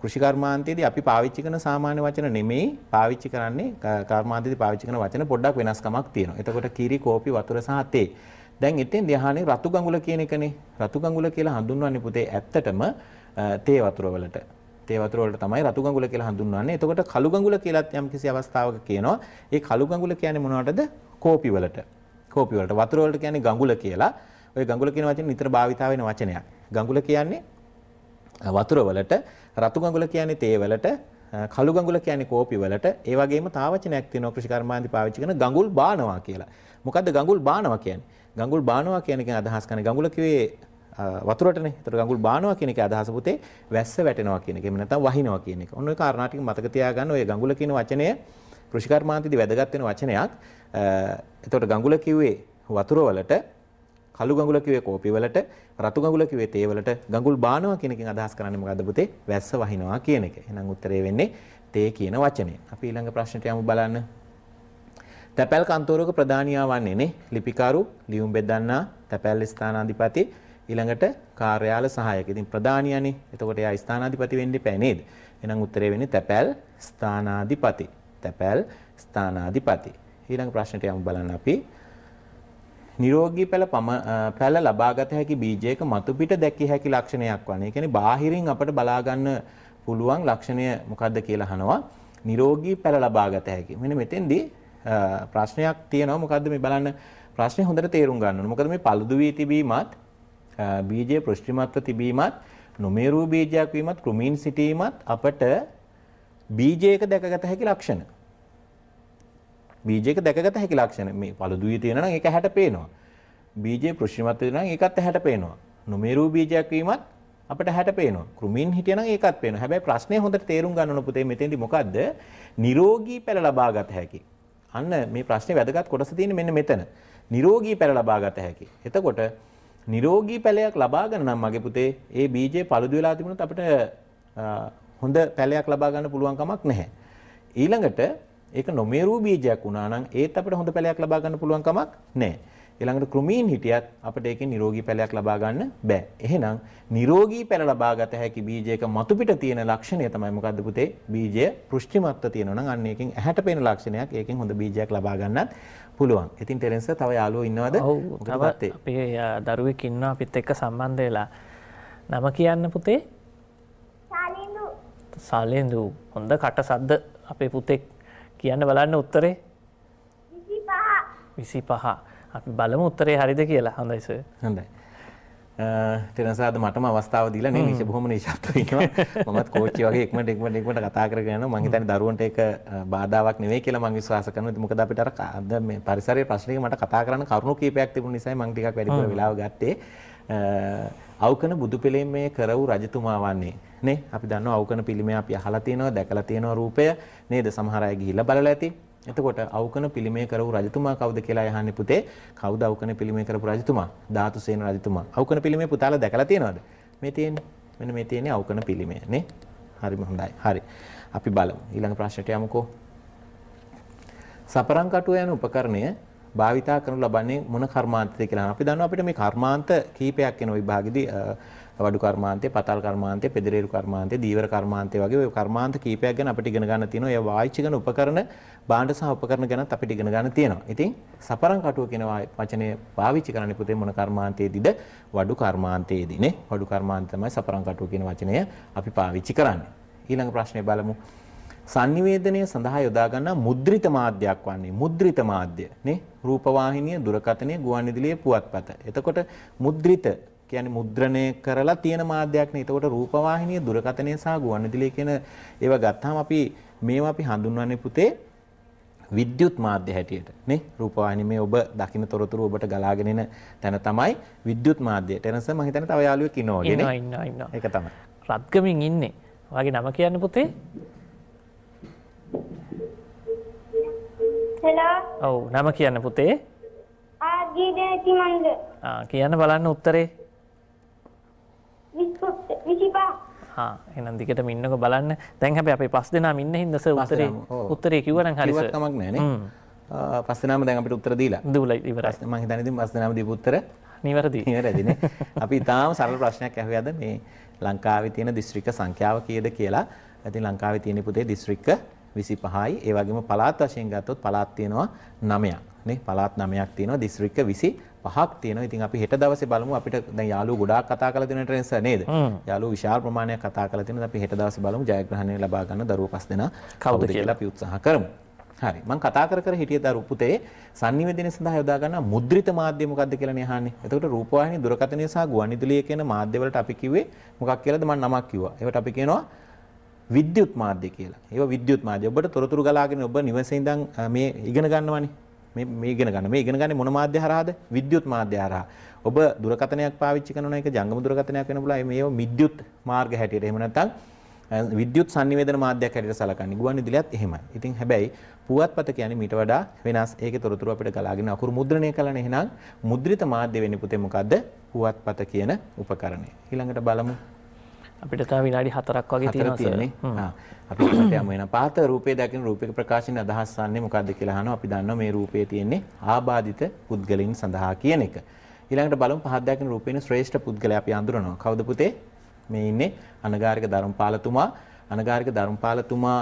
කෘෂිකර්මාන්තයේදී අපි පාවිච්චි කරන සාමාන්‍ය වචන නෙමෙයි පාවිච්චි කරන්නේ කර්මාන්තයේදී පාවිච්චි කරන වචන පොඩ්ඩක් වෙනස්කමක් තියෙනවා එතකොට කිරි කෝපි වතුර සහ තේ දැන් ඉතින් ධ්‍යානෙ රතු ගඟුල කියන එකනේ රතු ගඟුල කියලා හඳුන්වන්නේ පුතේ ඇත්තටම තේ වතුර වලට තේ වතුර වලට තමයි රතු ගඟුල කියලා හඳුන්වන්නේ. එතකොට කළු ගඟුල කියලාත් යම්කිසි අවස්ථාවක කියනවා. ඒ කළු ගඟුල කියන්නේ මොනවටද? කෝපි වලට. කෝපි වලට. වතුර වලට කියන්නේ ගඟුල කියලා. ওই ගඟුල කියන වචනේ නිතර භාවිතා වෙන වචනයක්. ගඟුල කියන්නේ වතුර වලට, රතු ගඟුල කියන්නේ තේ වලට, කළු ගඟුල කියන්නේ කෝපි වලට. ඒ වගේම තා වචනයක් තියෙනවා කෘෂි කර්මාන්තී පාවිච්චි කරන ගඟුල් බානවා කියලා. මොකද්ද ගඟුල් බානවා කියන්නේ? ගඟුල් බානවා කියන එකෙන් අදහස් කරන්නේ ගඟුල කිව්වේ වතුරටනේ. ඒතර ගඟුල් බානවා කියන එක අදහස පුතේ වැස්ස වැටෙනවා කියන එක. එහෙම නැත්නම් වහිනවා කියන එක. ඔන්න ඔය කාරණා ටික මතක තියාගන්න ඔය ගඟුල කියන වචනය කෘෂිකර්මාන්තයේදී වැදගත් වෙන වචනයක්. එතකොට ගඟුල කිව්වේ වතුර වලට කළු ගඟුල කිව්වේ කෝපි වලට රතු ගඟුල කිව්වේ තේ වලට ගඟුල් බානවා කියන එකෙන් අදහස් කරන්නේ මොකද්ද පුතේ වැස්ස වහිනවා කියන එක. එහෙනම් උත්තරේ වෙන්නේ තේ කියන වචනේ. අපි ඊළඟ ප්‍රශ්නට යමු බලන්න. තැපැල් කන්තෝරුවක ප්‍රධානියා වන්නේ නේ ලිපිකරු, ලියුම් බෙදන්නා, තැපැල් ස්ථානාධිපති, ඊළඟට කාර්යාල සහායක. ඉතින් ප්‍රධානියානේ. එතකොට එයා ස්ථානාධිපති වෙන්න එපා නේද? එහෙනම් උත්තරේ වෙන්නේ තැපැල් ස්ථානාධිපති. තැපැල් ස්ථානාධිපති. ඊළඟ ප්‍රශ්නට යමු බලන්න අපි. නිරෝගී පැල පැල ලබාගත හැකි බීජයක මතුපිට දැකිය හැකි ලක්ෂණයක් වන. ඒ කියන්නේ බාහිරින් අපට බලා ගන්න පුළුවන් ලක්ෂණය මොකද්ද කියලා අහනවා. නිරෝගී පැල ලබාගත හැකි. මෙන්න මෙතෙන්දී ප්‍රශ්නයක් තියෙනවා. මොකද්ද මේ බලන්න ප්‍රශ්නේ හොඳට තේරුම් ගන්න ඕනේ. මොකද මේ paludu වී තිබීමත් බීජය පෘෂ්ටිමත්ව තිබීමත් නොමේරූ බීජයක් වීමත් ක්‍රමීන් සිටීමත් අපට බීජයක දැකගත හැකි ලක්ෂණ. බීජයක දැකගත හැකි ලක්ෂණ මේ පළදුවේ තියෙන නම් ඒක 60 පේනවා. බීජය පෘෂ්ටිමත් වෙනවා නම් ඒකත් 60 පේනවා. නොමේරූ බීජයක් වීමත් අපිට 60 පේනවා. කෘමින් හිටියනම් ඒකත් පේනවා. හැබැයි ප්‍රශ්නේ හොඳට තේරුම් ගන්න ඕන පුතේ මෙතෙන්දි මොකද්ද? නිරෝගී පැල ලබා ගත හැකි. අන්න මේ ප්‍රශ්නේ වැදගත් කොටස තියෙන්නේ මෙන්න මෙතන. නිරෝගී පැල ලබා ගත හැකි. එතකොට නිරෝගී පැලයක් ලබාගෙන නම් මගේ පුතේ ඒ බීජය paludu වෙලා තිබුණොත් අපිට හොඳ පැලයක් ලබා ගන්න පුළුවන් කමක් නැහැ. ඊළඟට ඒක නොමේරූ බීජයක් වුණා නම් ඒත් අපිට හොඳ පැලයක් ලබා ගන්න පුළුවන් කමක් නැහැ. ඊළඟට ක්‍රමීන් හිටියත් අපිට ඒකෙන් නිරෝගී පැලයක් ලබා ගන්න බෑ. එහෙනම් නිරෝගී පැල ලබා ගත හැකි බීජයක මතු පිට තියෙන ලක්ෂණය තමයි මොකද්ද පුතේ? බීජය පුෂ්ටිමත්ව තියෙනවා නම් අන්න ඒකෙන් ඇහැට පේන ලක්ෂණයක් ඒකෙන් හොඳ බීජයක් ලබා ගන්නත් පුළුවන්. ඉතින් ටෙරෙන්ස් තව යාළුවෝ ඉන්නවද? ඔව්. තවත් අපේ දරුවෙක් ඉන්නවා අපිත් එක්ක සම්බන්ධ වෙලා. නම කියන්න පුතේ? සාලින්දු. සාලින්දු. හොඳ කට සද්ද අපේ පුතෙක් කියන්න බලන්න උත්තරේ. 25. 25. අපි බලම උත්තරේ හරිද කියලා හොඳයිස හොඳයි ටෙනසාද මටම අවස්ථාව දිල නිශ බොහම නිශක්තවා මත් කෝච්චි වගේ එක්මට එක්මට එක්මට කතා කරගෙන මහිතන දරුවන්ට එක බාධාවක් නෙවේ කියලා මං විශ්වාස කරන මොකද අපිට අද මේ පරිසරයේ ප්‍රශ්නයක මට කතා කරන්න කරුණු කීපයක් තිබුණ නිසා මං ටිකක් වැඩිපුර වෙලාව ගත්තේ අවකන බුදු පිළිම මේ කරවු රජතුමා වන්නේ නේ අපි දන්න අවකන පිළිම අපි අහලා තියෙනවා දැකලා තියෙනවා රූපය නේද සමහර අය ගිහිල්ලා බලලා ඇති එතකොට අවකන පිළිමය කරපු රජතුමා කවුද කියලා යහන්නේ පුතේ කවුද අවකන පිළිමය කරපු රජතුමා ධාතුසේන රජතුමා අවකන පිළිමය පුතාලා දැකලා තියෙනවද මේ තියෙන්නේ මෙන්න මේ තියෙන්නේ අවකන පිළිමය නේ හරිම හොඳයි හරි අපි බලමු ඊළඟ ප්‍රශ්නයට යමුකෝ සපරං කටුව යන උපකරණය භාවිතා කරනු ලබන්නේ මොන කර්මාන්තද කියලා. අපි දන්නවා අපිට මේ කර්මාන්ත කීපයක් එන විභාගෙදී වඩු කර්මාන්තය, පතල් කර්මාන්තය, පෙදරේරු කර්මාන්තය, දීවර කර්මාන්තය වගේ ওই කර්මාන්ත කීපයක් ගැන අපිට ඉගෙන ගන්න තියෙනවා. ඒ වායිච්ච ගන්න උපකරණ, භාණ්ඩ සහ උපකරණ ගැනත් අපිට ඉගෙන ගන්න තියෙනවා. ඉතින් සපරම් කටුව කියන වචනේ පාවිච්චි කරන්නේ පුතේ මොන කර්මාන්තයේදීද? වඩු කර්මාන්තයේදීනේ. වඩු කර්මාන්තය තමයි සපරම් කටුව කියන වචනය අපි පාවිච්චි කරන්නේ. ඊළඟ ප්‍රශ්නේ බලමු. sannivedanaya සඳහා යොදා ගන්නා මුද්‍රිත මාධ්‍යයක් වන්නේ මුද්‍රිත මාධ්‍ය නේ රූපවාහිනිය දුරකථනය ගුවන්විදුලිය පුවත්පත. එතකොට මුද්‍රිත කියන්නේ මුද්‍රණය කරලා තියෙන මාධ්‍යයක් නේ. එතකොට රූපවාහිනිය දුරකථනය සහ ගුවන්විදුලිය කියන ඒවා ගත්තාම අපි මේවා අපි හඳුන්වන්නේ පුතේ විද්‍යුත් මාධ්‍ය හැටියට නේ රූපවාහිනියේ ඔබ දකින්න තොරතුරු ඔබට ගලාගෙන එන තැන තමයි විද්‍යුත් මාධ්‍යය. එතනස මම හිතන්නේ තව යාළුවෙක් ඉන්නවා වගේ නේ. ඉන්නවා ඉන්නවා. ඒක තමයි. රත්ගමින් ඉන්නේ. වගේ නම කියන්න පුතේ. හෙලා ඔව් නම කියන්න පුතේ ආර්ගී දේතිමන්ද ආ කියන්න බලන්න උත්තරේ 25 හා එහෙනම් දිගටම ඉන්නකෝ බලන්න දැන් හැබැයි අපි පස් දෙනාම ඉන්න හින්දා සර් උත්තරේ උත්තරේ කිව්වනම් හරි සර් කමක් නැහැ නේ පස් දෙනාම දැන් අපිට උත්තර දීලා දීලා ඉවරයි මම හිතන්නේ ඉතින් පස් දෙනාම දීපු උත්තර නිවැරදි නිවැරදිනේ අපි ඉතාලම සරල ප්‍රශ්නයක් ඇහුවේ අද මේ ලංකාවේ තියෙන දිස්ත්‍රික්ක සංඛ්‍යාව කීයද කියලා ඉතින් ලංකාවේ තියෙන පුතේ දිස්ත්‍රික්ක 25යි. ඒ වගේම පළාත් වශයෙන් ගත්තොත් පළාත් තියෙනවා 9ක්. නේ පළාත් 9ක් තියෙනවා දිස්ත්‍රික්ක 25ක් තියෙනවා. ඉතින් අපි හෙට දවසේ බලමු අපිට දැන් යාළුවෝ ගොඩාක් කතා කරලා දෙන ට්‍රෙන්ඩ්ස් නේද? යාළුවෝ විශාල ප්‍රමාණයක් කතා කරලා තියෙනවා. අපි හෙට දවසේ බලමු ජයග්‍රහණය ලබා ගන්න දරුවෝ පස් දෙනා කවුද කියලා අපි උත්සාහ කරමු. හරි මම කතා කර කර හිටිය දරු පුතේ sannivedana සඳහා යොදා ගන්න මුද්‍රිත මාධ්‍ය මොකක්ද කියලා නේ අහන්නේ. එතකොට රූපවාහිනී දුරකථනය සහ ගුවන්විදුලිය කියන මාධ්‍ය වලට අපි කිව්වේ මොකක් කියලාද මම නමක් කිව්වා. ඒවට අපි කියනවා විද්‍යුත් මාධ්‍ය කියලා. ඒවා විද්‍යුත් මාධ්‍ය. ඔබට තොරතුරු ගලාගෙන ඔබ නිවසේ ඉඳන් මේ ඉගෙන ගන්නවනේ. මේ මේ ඉගෙන ගන්න. මේ ඉගෙන ගන්නේ මොන මාධ්‍ය හරහාද? විද්‍යුත් මාධ්‍ය හරහා. ඔබ දුරකථනයක් පාවිච්චි කරන එක ජංගම දුරකථනයක් වෙන පුළුවන්. මේව විද්‍යුත් මාර්ග හැටියට. එහෙම නැත්නම් විද්‍යුත් සංනිවේදන මාධ්‍යයක් හැටියට සලකන්නේ. ගුවන් විදුලියත් එහෙමයි. ඉතින් හැබැයි පුවත්පත කියන්නේ මීට වඩා වෙනස්. ඒකේ තොරතුරු අපිට ගලාගෙන අකුරු මුද්‍රණය කළානේ. එහෙනම් මුද්‍රිත මාධ්‍ය වෙන්නේ පුතේ මොකද්ද? පුවත්පත කියන උපකරණය. ඊළඟට බලමු අපිට තා විනාඩි හතරක් වගේ තියෙනවා තියෙන්නේ. අපි ඒකට යමු වෙන පාත රූපේ දකින රූපික ප්‍රකාශන අදහස්සන්නේ මොකද්ද කියලා අහනවා. අපි දන්නවා මේ රූපේ තියෙන්නේ ආබාධිත පුද්ගලයන් සඳහා කියන එක. ඊළඟට බලමු පහත් දකින රූපේන ශ්‍රේෂ්ඨ පුද්ගලයා අපි අඳුරනවා. කවුද පුතේ? මේ ඉන්නේ අනගාരിക ධර්මපාලතුමා. අනගාരിക ධර්මපාලතුමා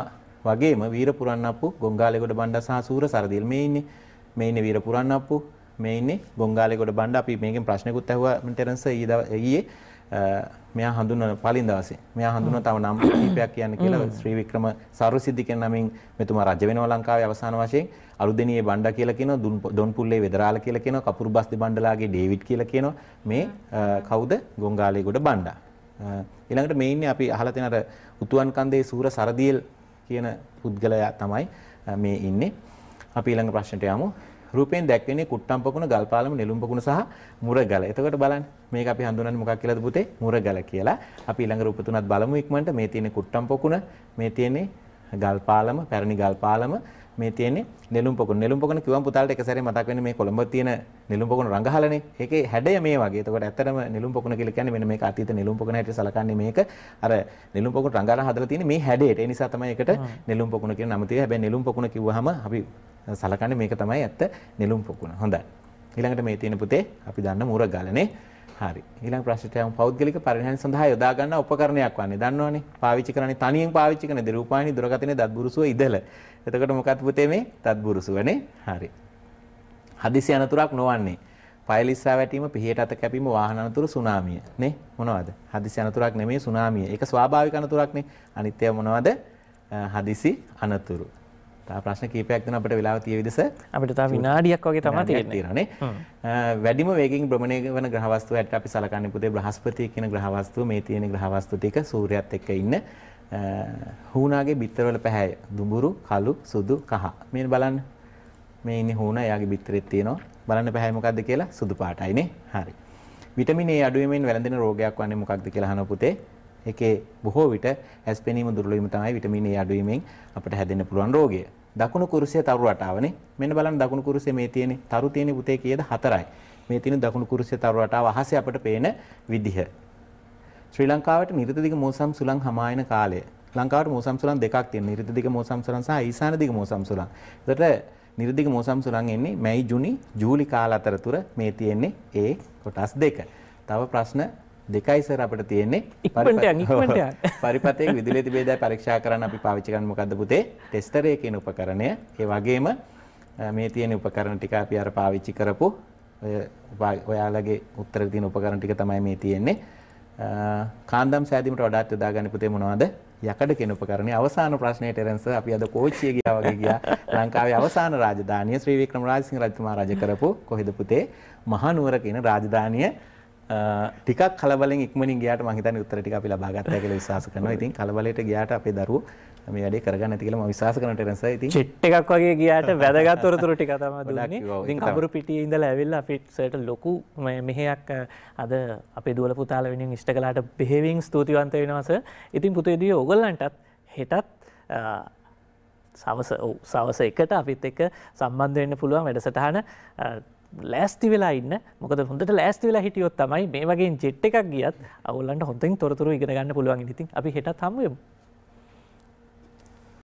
වගේම වීර පුරන්නප්පු, ගොංගාලේගොඩ බණ්ඩා සහ සූර සරදිල් මේ ඉන්නේ. මේ ඉන්නේ වීර පුරන්නප්පු, මේ ඉන්නේ ගොංගාලේගොඩ බණ්ඩා. අපි මේකෙන් ප්‍රශ්නකුත් ඇහුවා ටෙරන්ස් ඊයේ මෙයා හඳුන්වන පළවෙනි දවසේ මෙයා හඳුන්වන තව නම් කීපයක් කියන්න කියලා ශ්‍රී වික්‍රම සරුසිද්ධි කියන නමින් මෙතුමා රජ වෙනවා ලංකාවේ අවසාන වශයෙන් අලුදෙනියේ බණ්ඩා කියලා කියනවා දොන්පුල්ලේ වෙදරාල කියලා කියනවා කපුරුබස්දි බණ්ඩලාගේ ඩේවිඩ් කියලා කියනවා මේ කවුද ගොංගාලේගොඩ බණ්ඩා ඊළඟට මේ ඉන්නේ අපි අහලා තියෙන අර උතුවන් කන්දේ සූර සරදියල් කියන පුද්ගලයා තමයි මේ ඉන්නේ අපි ඊළඟ ප්‍රශ්නට යමු රූපයෙන් දැක්වෙන්නේ කුට්ටම්පකුණ, ගල්පාලම, නෙළුම්පකුණ සහ මුරගල. එතකොට බලන්න මේක අපි හඳුනන්නේ මොකක් කියලාද පුතේ? මුරගල කියලා. අපි ඊළඟ රූප තුනත් බලමු ඉක්මනට. මේ තියෙන්නේ කුට්ටම්පකුණ, මේ තියෙන්නේ ගල්පාලම, පැරණි ගල්පාලම, මේ තියෙන්නේ නෙළුම් පොකුණු. නෙළුම් පොකුණු කිව්වම පුතාලට එක සැරේ මතක් වෙන්නේ මේ කොළඹ තියෙන නෙළුම් පොකුණු රංගහලනේ. ඒකේ හැඩය මේ වගේ. එතකොට ඇත්තටම නෙළුම් පොකුණු කියලා කියන්නේ මෙන්න මේක අතීත නෙළුම් පොකුණ හැටියට සලකන්නේ මේක. අර නෙළුම් පොකුණු රංගහලා හදලා තියෙන්නේ මේ හැඩයට. ඒ නිසා තමයි ඒකට නෙළුම් පොකුණු කියන නම තියෙන්නේ. හැබැයි නෙළුම් පොකුණු කිව්වහම අපි සලකන්නේ මේක තමයි ඇත්ත නෙළුම් පොකුණ. හොඳයි. ඊළඟට මේ තියෙන පුතේ අපි දන්න මුරගලනේ. හරි ඊළඟ ප්‍රශ්නයට යමු පෞද්ගලික පරිණාමය සඳහා යොදා ගන්නා උපකරණයක් වන්නේ දන්නවනේ පාවිච්චි කරන්නේ තනියෙන් පාවිච්චි කරන දිරූපාණි දුරගතනේ දත්බුරුසුව ඉදල එතකොට මොකක්ද පුතේ මේ දත්බුරුසුවනේ හරි හදිසි අනතුරක් නොවන්නේ ෆයිල් ඉස්සා වැටීම පිහියට අත කැපීම වාහන අනතුරු සුනාමිය නේ මොනවද හදිසි අනතුරක් නෙමෙයි සුනාමිය ඒක ස්වාභාවික අනතුරක්නේ අනිත් ඒවා මොනවද හදිසි අනතුරු තා ප්‍රශ්න කීපයක් දෙන අපිට වෙලාව තියෙ විදිස අපිට තා විනාඩියක් වගේ තමයි තියෙන්නේ තියෙනනේ වැඩිම වේගින් භ්‍රමණය වන ග්‍රහවස්තු ඇට අපි සලකන්නේ පුතේ බ්‍රහස්පති කියන ග්‍රහවස්තුව මේ තියෙන ග්‍රහවස්තු ටික සූර්යයත් එක්ක ඉන්න හූනාගේ බිත්තරවල පැහැය දුඹුරු කළු සුදු කහ මේ බලන්න මේ ඉන්නේ හූනා එයාගේ බිත්තරෙත් තියෙනවා බලන්න පැහැය මොකද්ද කියලා සුදු පාටයිනේ හරි විටමින් A අඩුවීමෙන් වැළඳෙන රෝගයක් වන්නේ මොකක්ද කියලා අහන පුතේ ඒකේ බොහෝ විට ඇස් පෙනීම දුර්වලවීම තමයි විටමින් A අඩුවීමෙන් අපිට හැදෙන්න පුළුවන් රෝගය. දකුණු කුරුසය තරු රටාවනේ. මෙන්න බලන්න දකුණු කුරුසය මේ තියෙන්නේ තරු තියෙන පුතේ කීයද 4යි. මේ තියෙන දකුණු කුරුසය තරු රටාව අහසේ අපිට පේන විදිහ. ශ්‍රී ලංකාවට නිර්දදිග මෝසම් සුළං හමායන කාලය. ලංකාවට මෝසම් සුළං දෙකක් තියෙනවා. නිර්දදිග මෝසම් සුළං සහ ඊසාන දිග මෝසම් සුළං. එතකොට නිර්දිග මෝසම් සුළං එන්නේ මැයි ජුනි ජූලි කාල අතරතුර මේ තියෙන්නේ ඒ කොටස් දෙක. තව ප්‍රශ්න දෙකයි සර් අපිට තියෙන්නේ ඉක්මනට යන්න ඉක්මනට යන්න පරිපතේ විදුලි තිබේදයි පරීක්ෂා කරන්න අපි පාවිච්චි කරන්නේ මොකද්ද පුතේ ටෙස්ටරය කියන උපකරණය ඒ වගේම මේ තියෙන උපකරණ ටික අපි අර පාවිච්චි කරපු ඔයාලගේ උත්තර තියෙන උපකරණ ටික තමයි මේ තියෙන්නේ කාන්දම් සෑදීමට වඩාත් යොදාගන්න පුතේ මොනවද යකඩ කියන උපකරණේ අවසාන ප්‍රශ්නයේ ටෙරන්ස් අපි අද කෝච්චිය ගියා වගේ ගියා ලංකාවේ අවසාන රාජධානිය ශ්‍රී වික්‍රම රාජසිංහ රජතුමා රජ කරපු කොහෙද පුතේ මහනුවර කියන රාජධානිය ටිකක් කලබලෙන් ඉක්මනින් ගියාට මම හිතන්නේ උත්තර ටික අපි ලබා ගත්තා කියලා විශ්වාස කරනවා. ඉතින් කලබලයට ගියාට අපේ දරුවෝ මේ වැඩේ කරගන්න ඇති කියලා මම විශ්වාස කරන ටෙරන්ස් අය ඉතින් චෙට් එකක් වගේ ගියාට වැදගත් තොරතුරු ටික තමයි දුන්නේ. ඉතින් කබුරු පිටියේ ඉඳලා ඇවිල්ලා අපි සර්ට ලොකු මෙහෙයක් අද අපේ දුවල පුතාලා වෙනුවෙන් ඉෂ්ට කළාට බෙහෙවින් ස්තුතිවන්ත වෙනවා සර්. ඉතින් පුතේදී ඕගොල්ලන්ටත් හෙටත් සවස සවස එකට අපිත් එක්ක සම්බන්ධ වෙන්න පුළුවන් වැඩසටහන ලෑස්ති වෙලා ඉන්න මොකද හොඳට ලෑස්ති වෙලා හිටියොත් තමයි මේ වගේ ජෙට් එකක් ගියත් අවුල්ලන්ට හොඳින් තොරතුරු ඉගෙන ගන්න පුළුවන් ඉතින් අපි හෙට හම්බෙමු